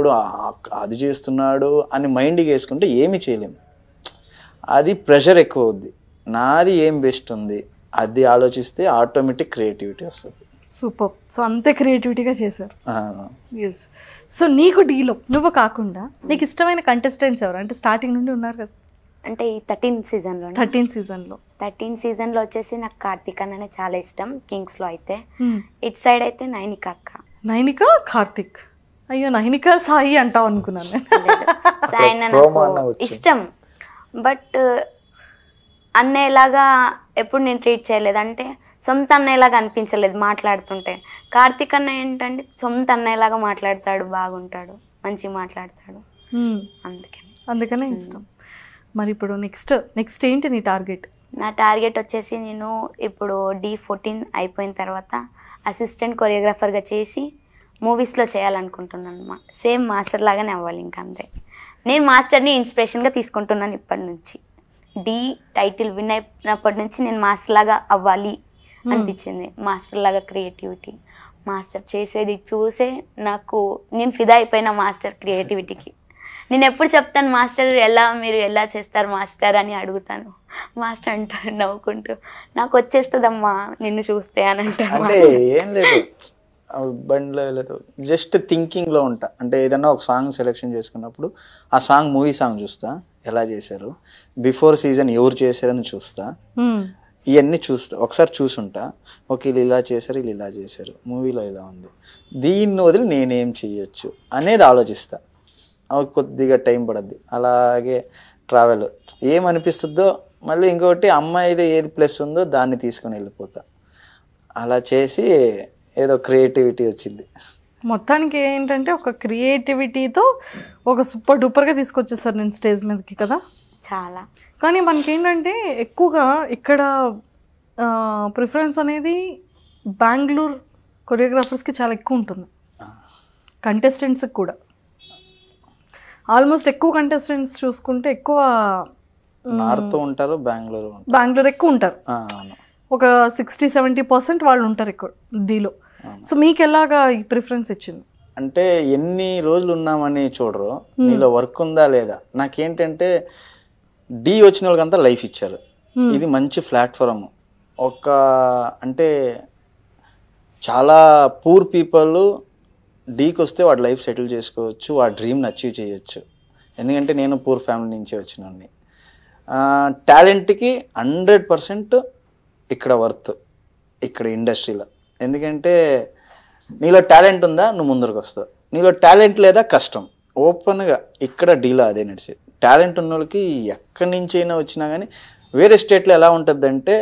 అది చేస్తున్నాడు అని మైండ్కి వేసుకుంటే ఏమి చేయలేము అది ప్రెషర్ ఎక్కువ అవుద్ది నాది ఏం బెస్ట్ ఉంది అది ఆలోచిస్తే ఆటోమేటిక్ క్రియేటివిటీ వస్తుంది సూపర్ సో అంతే క్రియేటివిటీగా చేశారు సో నీకు డీలో నువ్వు కాకుండా నీకు ఇష్టమైన కంటెస్టెంట్స్ ఎవరు అంటే స్టార్టింగ్ నుండి ఉన్నారు కదా అంటే ఈ థర్టీన్ సీజన్లో థర్టీన్ సీజన్లో థర్టీన్ సీజన్లో వచ్చేసి నాకు కార్తీక్ అన్ననే చాలా ఇష్టం కింగ్స్లో అయితే ఇట్ సైడ్ అయితే నైనిక అక్క నైనిక కార్తిక్ అయ్యో నైనిక సాయి అంటావు అనుకున్నాను సాయి ఇష్టం బట్ అన్న ఎలాగా ఎప్పుడు నేను ట్రీట్ చేయలేదు అంటే సొంత అన్నయ్యలాగా అనిపించలేదు మాట్లాడుతుంటే కార్తీక్ అన్న ఏంటంటే సొంత అన్నయ్యలాగా మాట్లాడతాడు బాగుంటాడు మంచి మాట్లాడతాడు అందుకని అందుకనే ఇష్టం మరి ఇప్పుడు నెక్స్ట్ నెక్స్ట్ ఏంటి నీ టార్గెట్ నా టార్గెట్ వచ్చేసి నేను ఇప్పుడు డి ఫోర్టీన్ అయిపోయిన తర్వాత అసిస్టెంట్ కొరియోగ్రాఫర్గా చేసి మూవీస్లో చేయాలనుకుంటున్నాను సేమ్ మాస్టర్ లాగానే అవ్వాలి ఇంకా అంతే నేను మాస్టర్ని ఇన్స్పిరేషన్గా తీసుకుంటున్నాను ఇప్పటి నుంచి డి టైటిల్ విన్ అయినప్పటి నుంచి నేను మాస్టర్ లాగా అవ్వాలి Hmm. అనిపించింది మాస్టర్ లాగా క్రియేటివిటీ మాస్టర్ చేసేది చూసే నాకు నేను ఫిదా అయిపోయిన మాస్టర్ క్రియేటివిటీకి నేను ఎప్పుడు చెప్తాను మాస్టర్ ఎలా మీరు ఎలా చేస్తారు మాస్టర్ అని అడుగుతాను మాస్టర్ అంటారు నవ్వుకుంటూ నాకు వచ్చేస్తుందమ్మా నిన్ను చూస్తే అని అంటారు అంటే ఏం లేదు బండ్లో జస్ట్ థింకింగ్లో ఉంటా అంటే ఏదన్నా ఒక సాంగ్ సెలెక్షన్ చేసుకున్నప్పుడు ఆ సాంగ్ మూవీ సాంగ్ చూస్తా ఎలా చేశారు బిఫోర్ సీజన్ ఎవరు చేశారని చూస్తా hmm. ఇవన్నీ చూస్తా ఒకసారి చూసుంటా ఓకే వీళ్ళు ఇలా చేశారు వీళ్ళు ఇలా చేశారు మూవీలో ఇలా ఉంది దీన్ని వదిలి నేనేం చేయొచ్చు అనేది ఆలోచిస్తా కొద్దిగా టైం పడద్ది అలాగే ట్రావెల్ ఏమనిపిస్తుందో మళ్ళీ ఇంకొకటి అమ్మాయిది ఏది ప్లస్ ఉందో దాన్ని తీసుకొని వెళ్ళిపోతా అలా చేసి ఏదో క్రియేటివిటీ వచ్చింది మొత్తానికి ఏంటంటే ఒక క్రియేటివిటీతో ఒక సూపర్ డూపర్గా తీసుకొచ్చేసారు నేను స్టేజ్ మీదకి కదా చాలా కానీ మనకేంటంటే ఎక్కువగా ఇక్కడ ప్రిఫరెన్స్ అనేది బెంగళూర్ కొరియోగ్రాఫర్స్కి చాలా ఎక్కువ ఉంటుంది కంటెస్టెంట్స్కి కూడా ఆల్మోస్ట్ ఎక్కువ కంటెస్టెంట్స్ చూసుకుంటే ఎక్కువ నార్త్ ఉంటారు బెంగళూరు బెంగళూరు ఎక్కువ ఉంటారు ఒక సిక్స్టీ సెవెంటీ పర్సెంట్ వాళ్ళు ఉంటారు ఇక్కడ దీలో సో మీకు ఎలాగా ఈ ప్రిఫరెన్స్ ఇచ్చింది అంటే ఎన్ని రోజులు ఉన్నామని చూడరు నీలో వర్క్ ఉందా లేదా నాకేంటంటే డి వచ్చిన వాళ్ళకంతా లైఫ్ ఇచ్చారు ఇది మంచి ప్లాట్ఫారం ఒక అంటే చాలా పూర్ పీపుల్ డీకి వస్తే వాడు లైఫ్ సెటిల్ చేసుకోవచ్చు వాడి డ్రీమ్ని అచీవ్ చేయొచ్చు ఎందుకంటే నేను పూర్ ఫ్యామిలీ నుంచే వచ్చినాన్ని టాలెంట్కి హండ్రెడ్ పర్సెంట్ ఇక్కడ వర్త్ ఇక్కడ ఇండస్ట్రీలో ఎందుకంటే నీలో టాలెంట్ ఉందా నువ్వు ముందరకు వస్తావు నీలో టాలెంట్ లేదా కష్టం ఓపెన్గా ఇక్కడ డీలో అదే నడిచేది టాలెంట్ ఉన్న వాళ్ళకి ఎక్కడి నుంచి అయినా వచ్చినా కానీ వేరే స్టేట్లో ఎలా ఉంటుందంటే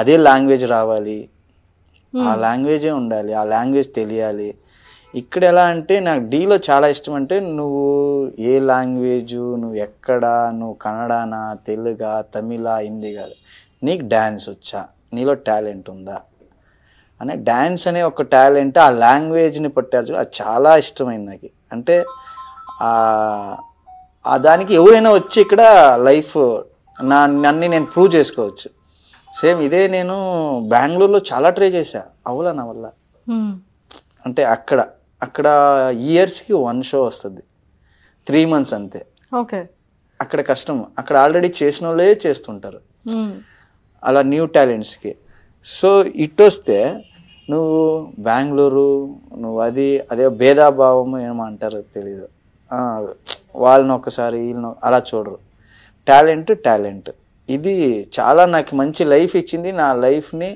అదే లాంగ్వేజ్ రావాలి ఆ లాంగ్వేజే ఉండాలి ఆ లాంగ్వేజ్ తెలియాలి ఇక్కడ ఎలా అంటే నాకు డీలో చాలా ఇష్టం అంటే నువ్వు ఏ లాంగ్వేజు నువ్వు ఎక్కడ నువ్వు కన్నడనా తెలుగా తమిళ హిందీ కాదు నీకు డ్యాన్స్ వచ్చా నీలో టాలెంట్ ఉందా అనే డ్యాన్స్ అనే ఒక టాలెంట్ ఆ లాంగ్వేజ్ని పట్టాల్సి అది చాలా ఇష్టమైంది నాకు అంటే ఆ దానికి ఎవరైనా వచ్చి ఇక్కడ లైఫ్ నా నన్ను నేను ప్రూవ్ చేసుకోవచ్చు సేమ్ ఇదే నేను బెంగళూరులో చాలా ట్రై చేశా అవులా నా వల్ల అంటే అక్కడ అక్కడ ఇయర్స్కి వన్ షో వస్తుంది త్రీ మంత్స్ అంతే ఓకే అక్కడ కష్టం అక్కడ ఆల్రెడీ చేసిన వాళ్ళే చేస్తుంటారు అలా న్యూ టాలెంట్స్కి సో ఇట్ వస్తే నువ్వు బెంగళూరు నువ్వు అది అదే భేదాభావం ఏమంటారో తెలీదు వాళ్ళని ఒకసారి వీళ్ళని అలా చూడరు టాలెంట్ టాలెంట్ ఇది చాలా నాకు మంచి లైఫ్ ఇచ్చింది నా లైఫ్ని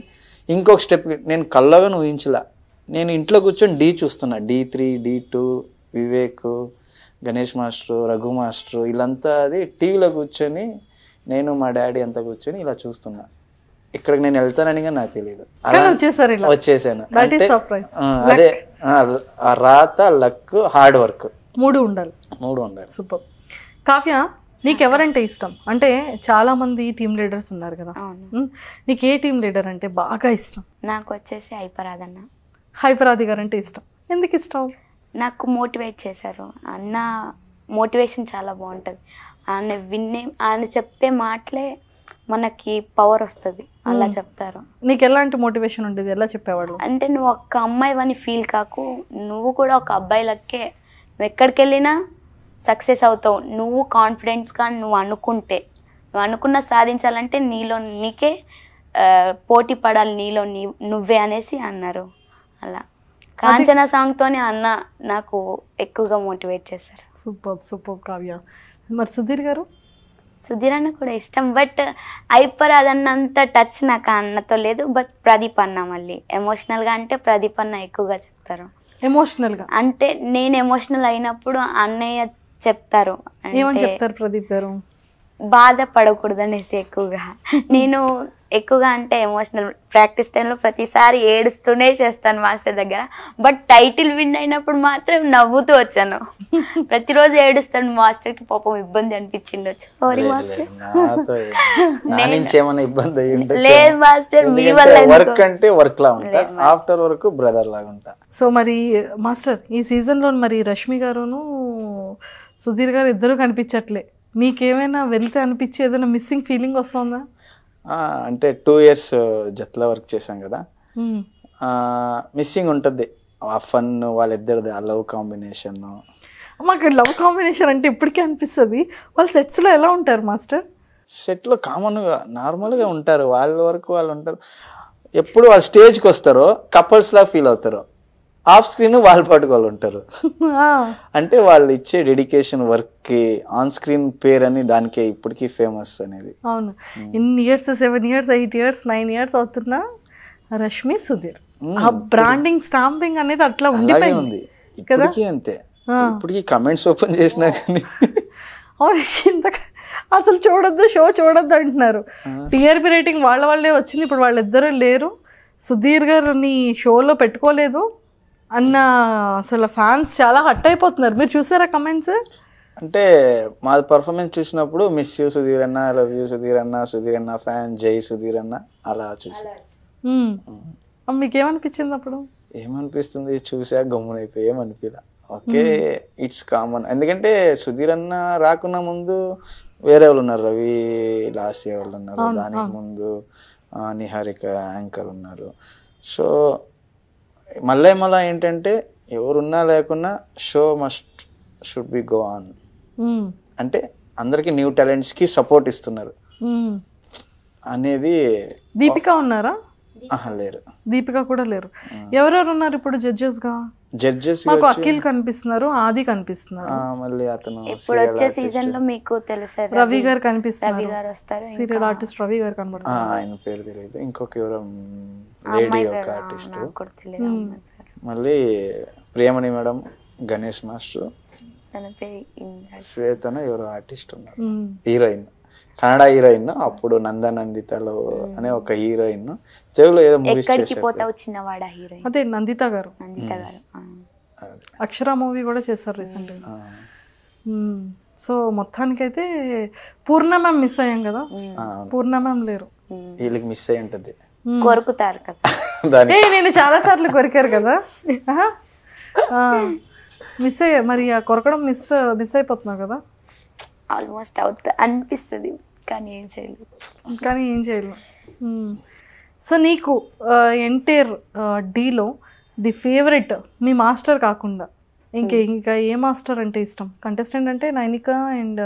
ఇంకొక స్టెప్ నేను కళ్ళగా ఊహించలా నేను ఇంట్లో కూర్చొని డీ చూస్తున్నా Dhee three Dhee two Vivek Ganesh master Raghu master వీళ్ళంతా అది టీవీలో కూర్చొని నేను మా డాడీ అంతా కూర్చొని ఇలా చూస్తున్నా ఇక్కడికి నేను వెళ్తానని నాకు తెలియదు వచ్చేసాను అదే రాత లక్ హార్డ్ వర్క్ మూడు ఉండాలి మూడు ఉండాలి సూపర్ కావ్య నీకెవరంటే ఇష్టం అంటే చాలా మంది టీమ్ లీడర్స్ ఉన్నారు కదా నీకు ఏ టీమ్ లీడర్ అంటే బాగా ఇష్టం నాకు వచ్చేసి హైపరాజ్ అన్న హైపరాధి గారు అంటే ఇష్టం ఎందుకు ఇష్టం నాకు మోటివేట్ చేశారు అన్న మోటివేషన్ చాలా బాగుంటుంది ఆయన విన్నే ఆయన చెప్పే మాటలే మనకి పవర్ వస్తుంది అలా చెప్తారు నీకు ఎలాంటి మోటివేషన్ ఉండేది ఎలా చెప్పేవాళ్ళు అంటే నువ్వు ఒక అని ఫీల్ కాకు నువ్వు కూడా ఒక అబ్బాయిలకే నువ్వు ఎక్కడికి వెళ్ళినా సక్సెస్ అవుతావు నువ్వు కాన్ఫిడెన్స్గా నువ్వు అనుకుంటే నువ్వు అనుకున్న సాధించాలంటే నీలో నీకే పోటీ పడాలి నీలో నీ నువ్వే అనేసి అన్నారు అలా కాంచన సాంగ్తోనే అన్న నాకు ఎక్కువగా మోటివేట్ చేశారు సూపర్ సూపర్ కావ్య మరి సుధీర్ గారు సుధీర్ అన్న కూడా ఇష్టం బట్ అయిపోరు అదన్నంత టచ్ నాకు అన్నతో లేదు బట్ ప్రదీప్ అన్న మళ్ళీ ఎమోషనల్గా అంటే ప్రదీప్ అన్న ఎక్కువగా చెప్తారు ఎమోషనల్గా అంటే నేను ఎమోషనల్ అయినప్పుడు అన్నయ్య చెప్తారు చెప్తారు ప్రదీప్ గారు బాధపడకూడదు అనేసి ఎక్కువగా నేను ఎక్కువగా అంటే ఎమోషనల్ ప్రాక్టీస్ టైంలో ప్రతిసారి ఏడుస్తూనే చేస్తాను మాస్టర్ దగ్గర బట్ టైటిల్ విన్ అయినప్పుడు మాత్రం నవ్వుతూ వచ్చాను ప్రతిరోజు ఏడుస్తాను మాస్టర్కి పాపం ఇబ్బంది అనిపించిండు సారీ మాస్టర్ లేదు మాస్టర్ మీ వల్ల వర్క్ అంటే వర్క్ లా ఉంటా ఆఫ్టర్ వర్క్ బ్రదర్ లాగా ఉంటా సో మరి మాస్టర్ ఈ సీజన్లో మరి రష్మి గారును సుధీర్ గారు ఇద్దరు కనిపించట్లే మీకేమైనా వెళ్తే అనిపించి ఏదైనా మిస్సింగ్ ఫీలింగ్ వస్తుందా అంటే టూ ఇయర్స్ జట్లా వర్క్ చేశాం కదా మిస్సింగ్ ఉంటుంది ఆ ఫన్ వాళ్ళిద్దరిది ఆ లవ్ కాంబినేషన్ మాకు లవ్ కాంబినేషన్ అంటే ఇప్పటికే అనిపిస్తుంది వాళ్ళు సెట్స్లో ఎలా ఉంటారు మాస్టర్ సెట్లో కామన్గా నార్మల్గా ఉంటారు వాళ్ళ వరకు వాళ్ళు ఉంటారు ఎప్పుడు వాళ్ళు స్టేజ్కి వస్తారో కపుల్స్లా ఫీల్ అవుతారు ఆఫ్ స్క్రీన్ వాళ్ళు పట్టుకోవాలి ఉంటారు అంటే వాళ్ళు ఇచ్చే డెడికేషన్ వర్క్ ఆన్ స్క్రీన్ పేరు అని దానికే ఇప్పటికీ ఫేమస్ అనేది అవును ఇన్ని years seven years eight years nine years అవుతున్నా రష్మి సుధీర్ ఆ బ్రాండింగ్ స్టాంపింగ్ అనేది అట్లా ఉండిపోయింది ఇప్పటికీ అంతే ఇప్పటికీ కమెంట్స్ ఓపెన్ చేసినా కానీ అవును ఇంత అసలు చూడొద్దు షో చూడొద్దు అంటున్నారు టిఆర్పి రేటింగ్ వాళ్ళ వాళ్ళే వచ్చింది ఇప్పుడు వాళ్ళిద్దరూ లేరు సుధీర్ గారు నీ షోలో పెట్టుకోలేదు అన్న అసలు ఫ్యాన్స్ చాలా హట్ అయిపోతున్నారు మీరు చూసారా కమెంట్స్ అంటే మా పర్ఫార్మెన్స్ చూసినప్పుడు మిస్ యూ సుధీర్ అన్న లవ్ యూ సుధీర్ అన్న సుధీర్ అన్న ఫ్యాన్ జై సుధీర్ అన్న అలా మీకు ఏమనిపించింది అప్పుడు ఏమనిపిస్తుంది చూసా గమ్మునైపోయి ఏమనిపించ ఓకే ఇట్స్ కామన్ ఎందుకంటే సుధీర్ అన్న రాకున్నా ముందు వేరే వాళ్ళు ఉన్నారు రవి లాస్ట్ వాళ్ళు ఉన్నారు దానికి ముందు నిహారిక యాంకర్ ఉన్నారు సో మళ్ళీ మళ్ళీ ఏంటంటే ఎవరున్నా లేకున్నా show must should be go on అంటే అందరికి న్యూ టాలెంట్స్ కి సపోర్ట్ ఇస్తున్నారు అనేది దీపిక ఉన్నారా లేరు దీపిక కూడా లేరు ఎవరెవరు ఉన్నారు ఇప్పుడు జడ్జెస్ గా జడ్జెస్ మాకు అఖిల్ కనిపిస్తున్నారు ఆది కనిపిస్తున్నారు మళ్ళీ అతను ఇప్పుడు వచ్చే సీజన్ లో మీకు తెలుసు రవి గారు కనిపిస్తున్నారు రవి గారు వస్తారు సీరియల్ ఆర్టిస్ట్ రవి గారు కనబడుతున్నారు ఆయన పేరు తెలియదు ఇంకొక ఎవరో లేడీ ఒక ఆర్టిస్ట్ మళ్ళీ ప్రియమణి మేడం గణేష్ మాస్టర్ శ్వేతన ఎవరో ఆర్టిస్ట్ ఉన్నారు హీరోయిన్ కన్నడ హీరోయిన్ అప్పుడు నందనందితలో అనే ఒక హీరోయిన్ తెలుగులో ఏదో మూవీస్ ఎక్కడికి అదే నందిత గారు అక్షర మూవీ కూడా చేశారు రీసెంట్గా సో మొత్తానికైతే పూర్ణ మ్యామ్ మిస్ అయ్యాం కదా పూర్ణమం లేరు వీళ్ళకి మిస్ అయ్యి ఉంటుంది కొరుకుతారు కదా నేను చాలా సార్లు కొరికారు కదా మిస్ అయ్యా మరి ఆ కొరకడం మిస్ మిస్ అయిపోతున్నావు కదా ఆల్మోస్ట్ అవుతా అనిపిస్తుంది కానీ ఏం చేయలేదు కానీ ఏం చేయలేదు సో నీకు ఎంటైర్ డీలో ది ఫేవరెట్ మీ మాస్టర్ కాకుండా ఇంకే hmm. ఇంకా ఏ మాస్టర్ అంటే ఇష్టం కంటెస్టెంట్ అంటే నైనిక అండ్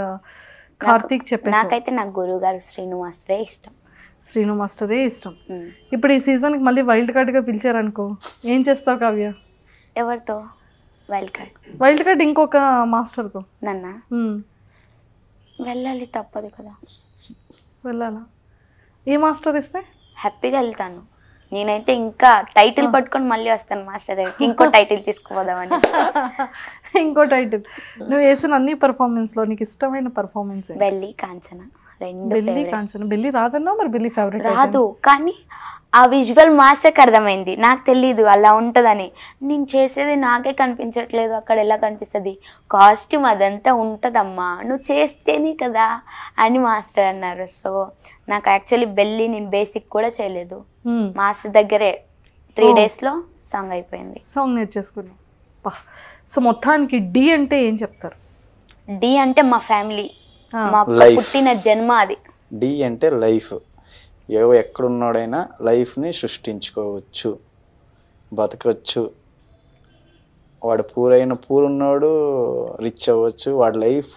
కార్తీక్ చెప్పే నాకైతే నా గురువు గారు శ్రీను మాస్టరే ఇష్టం శ్రీను మాస్టరే ఇష్టం hmm. ఇప్పుడు ఈ సీజన్కి మళ్ళీ వైల్డ్ కార్డ్గా పిలిచారనుకో ఏం చేస్తావు కావ్య ఎవరితో వైల్డ్ కార్డ్ వైల్డ్ కార్డ్ ఇంకొక మాస్టర్తో నన్నా hmm. వెళ్ళాలి తప్పదు కదా వెళ్ళాలా ఏ మాస్టర్ ఇస్తే హ్యాపీగా వెళ్తాను నేనైతే ఇంకా టైటిల్ పట్టుకొని మళ్ళీ వస్తాను మాస్టర్ ఇంకో టైటిల్ తీసుకుపోదామని ఇంకో టైటిల్ నువ్వు వేసిన అన్ని లో నీకు ఇష్టమైన పర్ఫార్మెన్స్ బెల్లి కాంచన రెండు బెల్లి కాంచన బెల్లి రాదన్నా మరి బెల్లి ఫేవరెట్ రాదు కానీ ఆ విజువల్ మాస్టర్కి అర్థమైంది నాకు తెలీదు అలా ఉంటుందని నేను చేసేది నాకే కనిపించట్లేదు అక్కడ ఎలా కనిపిస్తుంది కాస్ట్యూమ్ అదంతా ఉంటుందమ్మా నువ్వు చేస్తేనే కదా అని మాస్టర్ అన్నారు సో నాకు యాక్చువల్లీ బెల్లి నేను బేసిక్ కూడా చేయలేదు మాస్టర్ hmm. దగ్గరే త్రీ డేస్లో సాంగ్ అయిపోయింది సాంగ్ నేర్చేసుకున్నా సో మొత్తానికి డి అంటే ఏం చెప్తారు డి అంటే మా ఫ్యామిలీ ah. మా పుట్టిన జన్మ అది డి అంటే లైఫ్ ఎవ ఎక్కడున్నాడైనా లైఫ్ని సృష్టించుకోవచ్చు బతకవచ్చు వాడు పూరైన పూరున్నాడు రిచ్ అవ్వచ్చు వాడి లైఫ్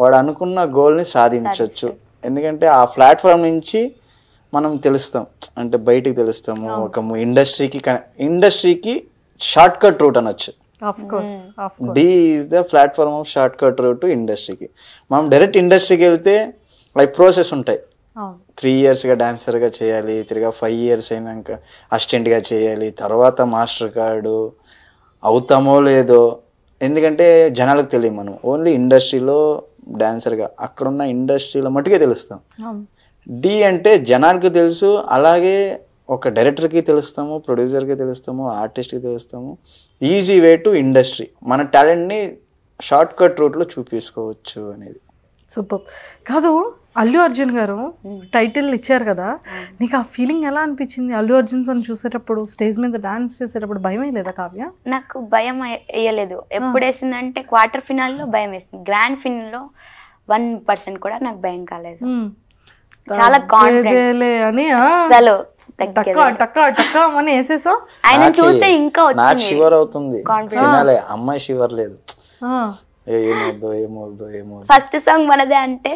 వాడు అనుకున్న గోల్ని సాధించవచ్చు ఎందుకంటే ఆ ప్లాట్ఫామ్ నుంచి మనం తెలుస్తాం అంటే బయటికి తెలుస్తాము ఒక ఇండస్ట్రీకి ఇండస్ట్రీకి షార్ట్ కట్ రూట్ అనొచ్చు Dhee is the platform of shortcut route ఇండస్ట్రీకి మనం డైరెక్ట్ ఇండస్ట్రీకి వెళ్తే లైఫ్ ప్రాసెస్ ఉంటాయి త్రీ ఇయర్స్గా డాన్సర్గా చేయాలి తిరిగా ఫైవ్ ఇయర్స్ అయినాక అసిస్టెంట్గా చేయాలి తర్వాత మాస్టర్ కార్డు అవుతామో లేదో ఎందుకంటే జనాలకు తెలియదు మనం ఓన్లీ ఇండస్ట్రీలో డాన్సర్గా అక్కడున్న ఇండస్ట్రీలో మట్టుకే తెలుస్తాం డి అంటే జనాలకు తెలుసు అలాగే ఒక డైరెక్టర్కి తెలుస్తాము ప్రొడ్యూసర్కి తెలుస్తాము ఆర్టిస్ట్కి తెలుస్తాము ఈజీ వే టు ఇండస్ట్రీ మన టాలెంట్ని షార్ట్ కట్ రూట్లో చూపించుకోవచ్చు అనేది సూపర్ కాదు అల్లు అర్జున్ గారు టైటిల్ ఇచ్చారు కదా నీకు ఆ ఫీలింగ్ ఎలా అనిపించింది అల్లు అర్జున్ అని చూసేటప్పుడు స్టేజ్ మీద డాన్స్ చేసేటప్పుడు భయం లేదా కావ్య నాకు భయం వేయలేదు ఎప్పుడు వేసిందంటే క్వార్టర్ ఫినాల్లో భయం వేసింది గ్రాండ్ ఫినాల్లో వన్ పర్సెంట్ కూడా నాకు భయం కాలేదు చాలా అని అసలు ఆయన చూస్తే ఇంకా షివర్ అవుతుంది అమ్మాయి షివర్ లేదు ఫస్ట్ సాంగ్ మనదే అంటే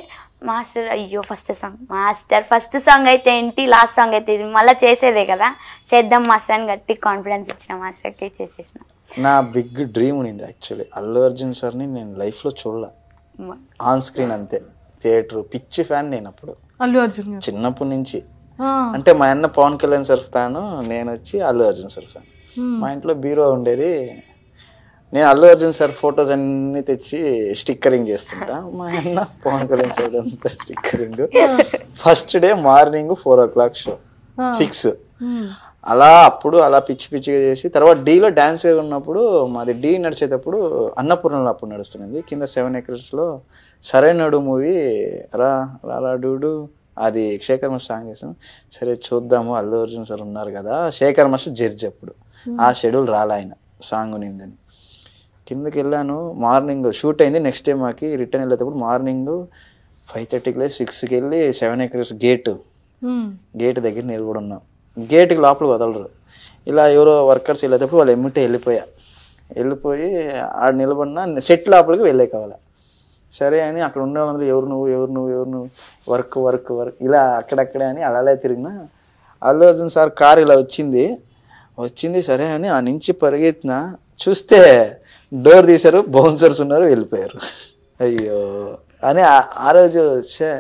మాస్టర్ అయ్యో first song master first song అయితే ఏంటి లాస్ట్ సాంగ్ అయితే మళ్ళీ చేసేదే కదా చేద్దాం మాస్టర్ అని గట్టి కాన్ఫిడెన్స్ ఇచ్చిన మాస్టర్కి చేసేసిన నా బిగ్ డ్రీమ్ ఉంది యాక్చువల్లీ అల్లు అర్జున్ సార్ని నేను లైఫ్లో చూడాల ఆన్ స్క్రీన్ అంతే థియేటర్ పిచ్చి ఫ్యాన్ నేను అప్పుడు అల్లు అర్జున్ చిన్నప్పటి నుంచి అంటే మా అన్న పవన్ కళ్యాణ్ సార్ ఫ్యాన్ నేను వచ్చి అల్లు అర్జున్ సార్ ఫ్యాన్ మా ఇంట్లో బీరో ఉండేది నేను అల్లు అర్జున్ సార్ ఫొటోస్ అన్ని తెచ్చి స్టిక్కరింగ్ చేస్తుంటా మా అన్న పవన్ కళ్యాణ్ సార్ అంతా stickering first day morning four o'clock show fix అలా అప్పుడు అలా పిచ్చి పిచ్చిగా చేసి తర్వాత డీలో డ్యాన్స్ ఉన్నప్పుడు మాది డీ నడిచేటప్పుడు అన్నపూర్ణలో అప్పుడు నడుస్తున్నది కింద సెవెన్ ఎకర్స్లో సరైనడు మూవీ రా రా డూడు అది శేఖర్ మాస్టర్ సాంగ్ చేసాం సరే చూద్దాము అల్లు అర్జున్ సార్ ఉన్నారు కదా శేఖర్ మస్ జడ్జి అప్పుడు ఆ షెడ్యూల్ రాలా ఆయన సాంగ్ నిందని కిందకి వెళ్ళాను మార్నింగ్ షూట్ అయింది నెక్స్ట్ డే మాకి రిటర్న్ వెళ్ళేటప్పుడు మార్నింగ్ ఫైవ్ థర్టీకి లేదు సిక్స్కి వెళ్ళి సెవెన్ ఏకర్స్ గేటు గేట్ దగ్గర ఉన్నాం గేట్కి లోపల వదలరు ఇలా ఎవరో వర్కర్స్ వెళ్ళేటప్పుడు వాళ్ళు ఎమ్మిటే వెళ్ళిపోయా వెళ్ళిపోయి ఆడ నిలబడిన సెట్ లోపలికి వెళ్ళే కావాలి సరే అని అక్కడ ఉండే వాళ్ళందరూ ఎవరు నువ్వు ఎవరు నువ్వు ఎవరు నువ్వు వర్క్ వర్క్ వర్క్ ఇలా అక్కడక్కడే అని అలాగే తిరిగినా అల్లు అర్జున్ సార్ కార్ ఇలా వచ్చింది వచ్చింది సరే అని ఆ నుంచి పరిగెత్తిన చూస్తే డోర్ తీశారు బౌన్సర్స్ ఉన్నారు వెళ్ళిపోయారు అయ్యో అని ఆ రోజు వచ్చే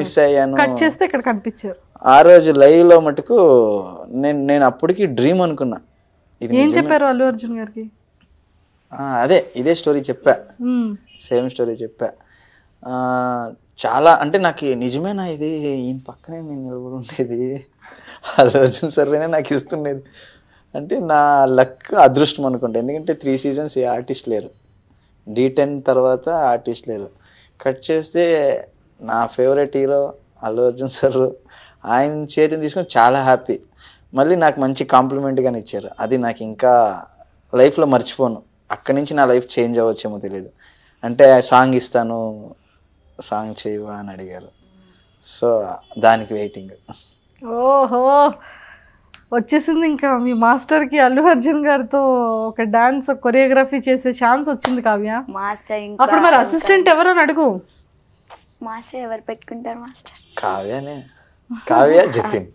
మిస్ అయ్యాను ఇక్కడ ఆ రోజు లైవ్ లో మటుకు నేను నేను అప్పటికి డ్రీమ్ అనుకున్నా ఇది ఏం చెప్పారు అల్లు అర్జున్ గారికి అదే ఇదే స్టోరీ చెప్పా సేమ్ స్టోరీ చెప్పా చాలా అంటే నాకు నిజమేనా ఇది ఈయన పక్కనే నేను నిలబడి ఉండేది అల్లు అర్జున్ సర్లేనే నాకు ఇస్తుండేది అంటే నా లక్ అదృష్టం అనుకుంటా ఎందుకంటే త్రీ సీజన్స్ ఏ ఆర్టిస్ట్ లేరు డీ టెన్ తర్వాత ఆర్టిస్ట్ లేరు కట్ చేస్తే నా favourite hero Allu Arjun sir ఆయన చేతిని తీసుకొని చాలా హ్యాపీ మళ్ళీ నాకు మంచి కానీ ఇచ్చారు అది నాకు ఇంకా లైఫ్లో మర్చిపోను అక్కడి నుంచి నా లైఫ్ చేంజ్ అవ్వచ్చేమో తెలియదు అంటే సాంగ్ ఇస్తాను సాంగ్ చేయవా అని అడిగారు సో దానికి వెయిటింగ్ ఓహో వచ్చేసింది ఇంకా మీ మాస్టర్కి అల్లు అర్జున్ గారితో ఒక డాన్స్ కొరియోగ్రఫీ చేసే ఛాన్స్ వచ్చింది కావ్య మాస్టర్ అప్పుడు మరి అసిస్టెంట్ ఎవరు అని అడుగు మాస్టర్ ఎవరు పెట్టుకుంటారు మాస్టర్ కావ్యనే Kavya Jatin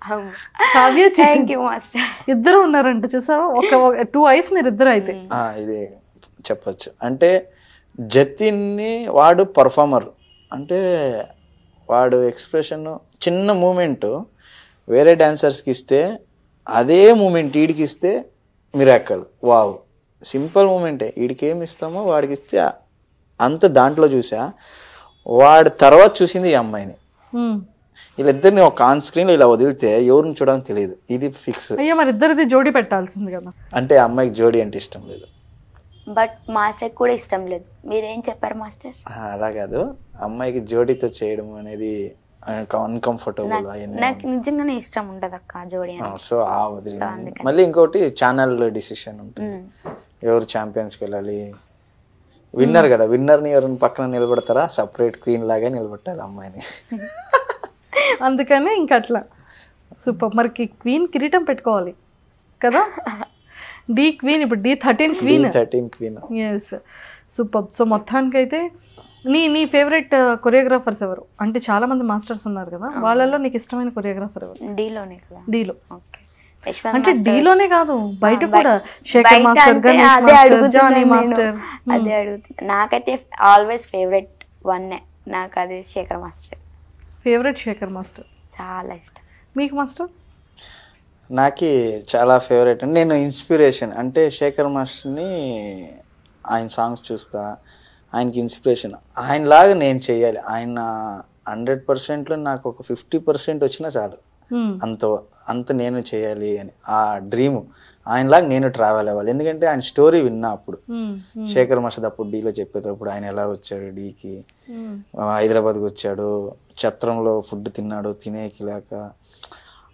Kavya thank you master ఇద్దరు ఉన్నారంట చూసావా ఒక టూ ఐస్ మీరు ఇద్దరు అయితే ఇది చెప్పచ్చు అంటే జతిన్ని వాడు పర్ఫార్మర్ అంటే వాడు ఎక్స్ప్రెషన్ చిన్న మూమెంట్ వేరే డాన్సర్స్కి ఇస్తే అదే మూమెంట్ ఈడికి ఇస్తే మిరాకల్ వావ్ సింపుల్ మూమెంటే వీడికి ఏమి ఇస్తామో వాడికి ఇస్తే అంత దాంట్లో చూసా వాడి తర్వాత చూసింది ఈ అమ్మాయిని వీళ్ళిద్దరిని ఒక ఆన్ లో ఇలా వదిలితే ఎవరిని చూడడానికి తెలియదు ఇది ఫిక్స్ మరి జోడీ పెట్టాల్సింది కదా అంటే అమ్మాయికి జోడీ అంటే ఇష్టం లేదు బట్ మాస్టర్ కూడా ఇష్టం లేదు మీరు ఏం చెప్పారు మాస్టర్ అలా కాదు అమ్మాయికి జోడీతో చేయడం అనేది అన్కంఫర్టబుల్ నాకు నిజంగానే ఇష్టం ఉండదు అక్క జోడీ సో మళ్ళీ ఇంకోటి ఛానల్ డిసిషన్ ఉంటుంది ఎవరు ఛాంపియన్స్కి వెళ్ళాలి విన్నర్ కదా విన్నర్ని ఎవరిని పక్కన నిలబడతారా సపరేట్ క్వీన్ లాగా నిలబెట్టాలి అమ్మాయిని అందుకనే ఇంకా అట్లా సూపర్ మరికి క్వీన్ కిరీటం పెట్టుకోవాలి కదా డి క్వీన్ ఇప్పుడు Dhee thirteen queen thirteen queen yes super so మొత్తానికైతే నీ నీ ఫేవరెట్ కొరియోగ్రాఫర్స్ uh, ఎవరు అంటే చాలా మంది మాస్టర్స్ ఉన్నారు కదా వాళ్ళలో నీకు ఇష్టమైన కొరియోగ్రాఫర్ ఎవరు డీలోనే కదా డీలో అంటే డీలోనే కాదు బయట కూడా శేఖర్ మాస్టర్ అదే అడుగుతాను మాస్టర్ అదే అడుగుతా నాకైతే ఆల్వేస్ ఫేవరెట్ వన్ నాకు అది Shekhar master favourite Shekhar master చాలా ఇష్టం మీకు మాస్టర్ నాకు చాలా ఫేవరెట్ నేను ఇన్స్పిరేషన్ అంటే శేఖర్ మాస్టర్ని ఆయన సాంగ్స్ చూస్తా ఆయనకి ఇన్స్పిరేషన్ ఆయనలాగా నేను చేయాలి ఆయన హండ్రెడ్ పర్సెంట్లో నాకు ఒక ఫిఫ్టీ పర్సెంట్ వచ్చినా చాలు అంత అంత నేను చేయాలి అని ఆ డ్రీము ఆయనలాగా నేను ట్రావెల్ అవ్వాలి ఎందుకంటే ఆయన స్టోరీ విన్నా అప్పుడు శేఖర్ మసద్ అప్పుడు డీలో చెప్పేటప్పుడు ఆయన ఎలా వచ్చాడు డీకి హైదరాబాద్కి వచ్చాడు ఛత్రంలో ఫుడ్ తిన్నాడు తినేకి లేక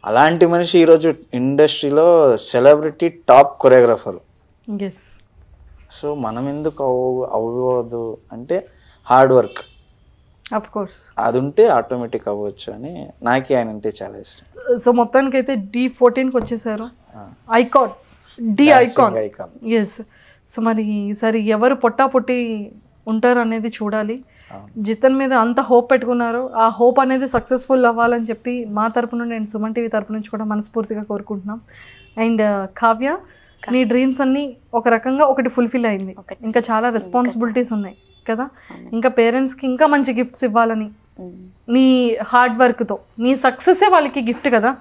అలాంటి మనిషి ఈరోజు ఇండస్ట్రీలో సెలబ్రిటీ టాప్ కొరియోగ్రాఫర్ సో మనం ఎందుకు అవ్వ అవ్వదు అంటే హార్డ్ వర్క్ కోర్స్ అది ఉంటే ఆటోమేటిక్ అవ్వచ్చు అని నాకే ఆయన అంటే చాలా ఇష్టం సో మొత్తానికి అయితే డి ఫోర్టీన్కి వచ్చేసారు icon Dhee icon icon yes so మరి ఈసారి ఎవరు పొట్టా పొట్టి ఉంటారు అనేది చూడాలి జితన్ మీద అంత హోప్ పెట్టుకున్నారు ఆ హోప్ అనేది సక్సెస్ఫుల్ అవ్వాలని చెప్పి మా తరపు నుండి అండ్ సుమన్ టీవీ తరపు నుంచి కూడా మనస్ఫూర్తిగా కోరుకుంటున్నాం అండ్ కావ్య నీ డ్రీమ్స్ అన్ని ఒక రకంగా ఒకటి ఫుల్ఫిల్ అయింది ఇంకా చాలా రెస్పాన్సిబిలిటీస్ ఉన్నాయి కదా ఇంకా పేరెంట్స్కి ఇంకా మంచి గిఫ్ట్స్ ఇవ్వాలని నీ హార్డ్ వర్క్తో నీ సక్సెసే వాళ్ళకి గిఫ్ట్ కదా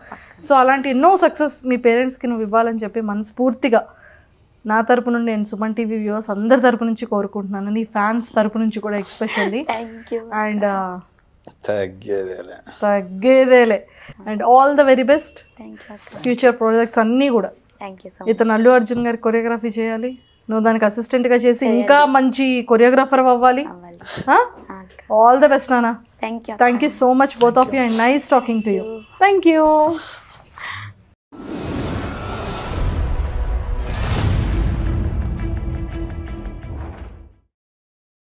సో అలాంటి ఎన్నో సక్సెస్ మీ పేరెంట్స్కి నువ్వు ఇవ్వాలని చెప్పి మనస్ఫూర్తిగా నా తరపు నుండి నేను సుమన్ టీవీ వ్యూవర్స్ అందరి తరపు నుంచి కోరుకుంటున్నాను నీ ఫ్యాన్స్ తరపు నుంచి కూడా ఎక్స్పెషల్లీ అండ్ uh, తగ్గేదేలే తగ్గేదేలే and all the very best future projects అన్నీ కూడా थैंक यू सो मच इतनाल्लू अर्जुन का कोरियोग्राफी చేయాలి నో దానికి అసిస్టెంట్ గా చేసి ఇంకా మంచి కోరియోగ్రాఫర్ అవ్వాలి అవ్వాలి ఆ ఆల్ ది బెస్ట్ నానా thank you thank you so much both of you and nice talking to you thank you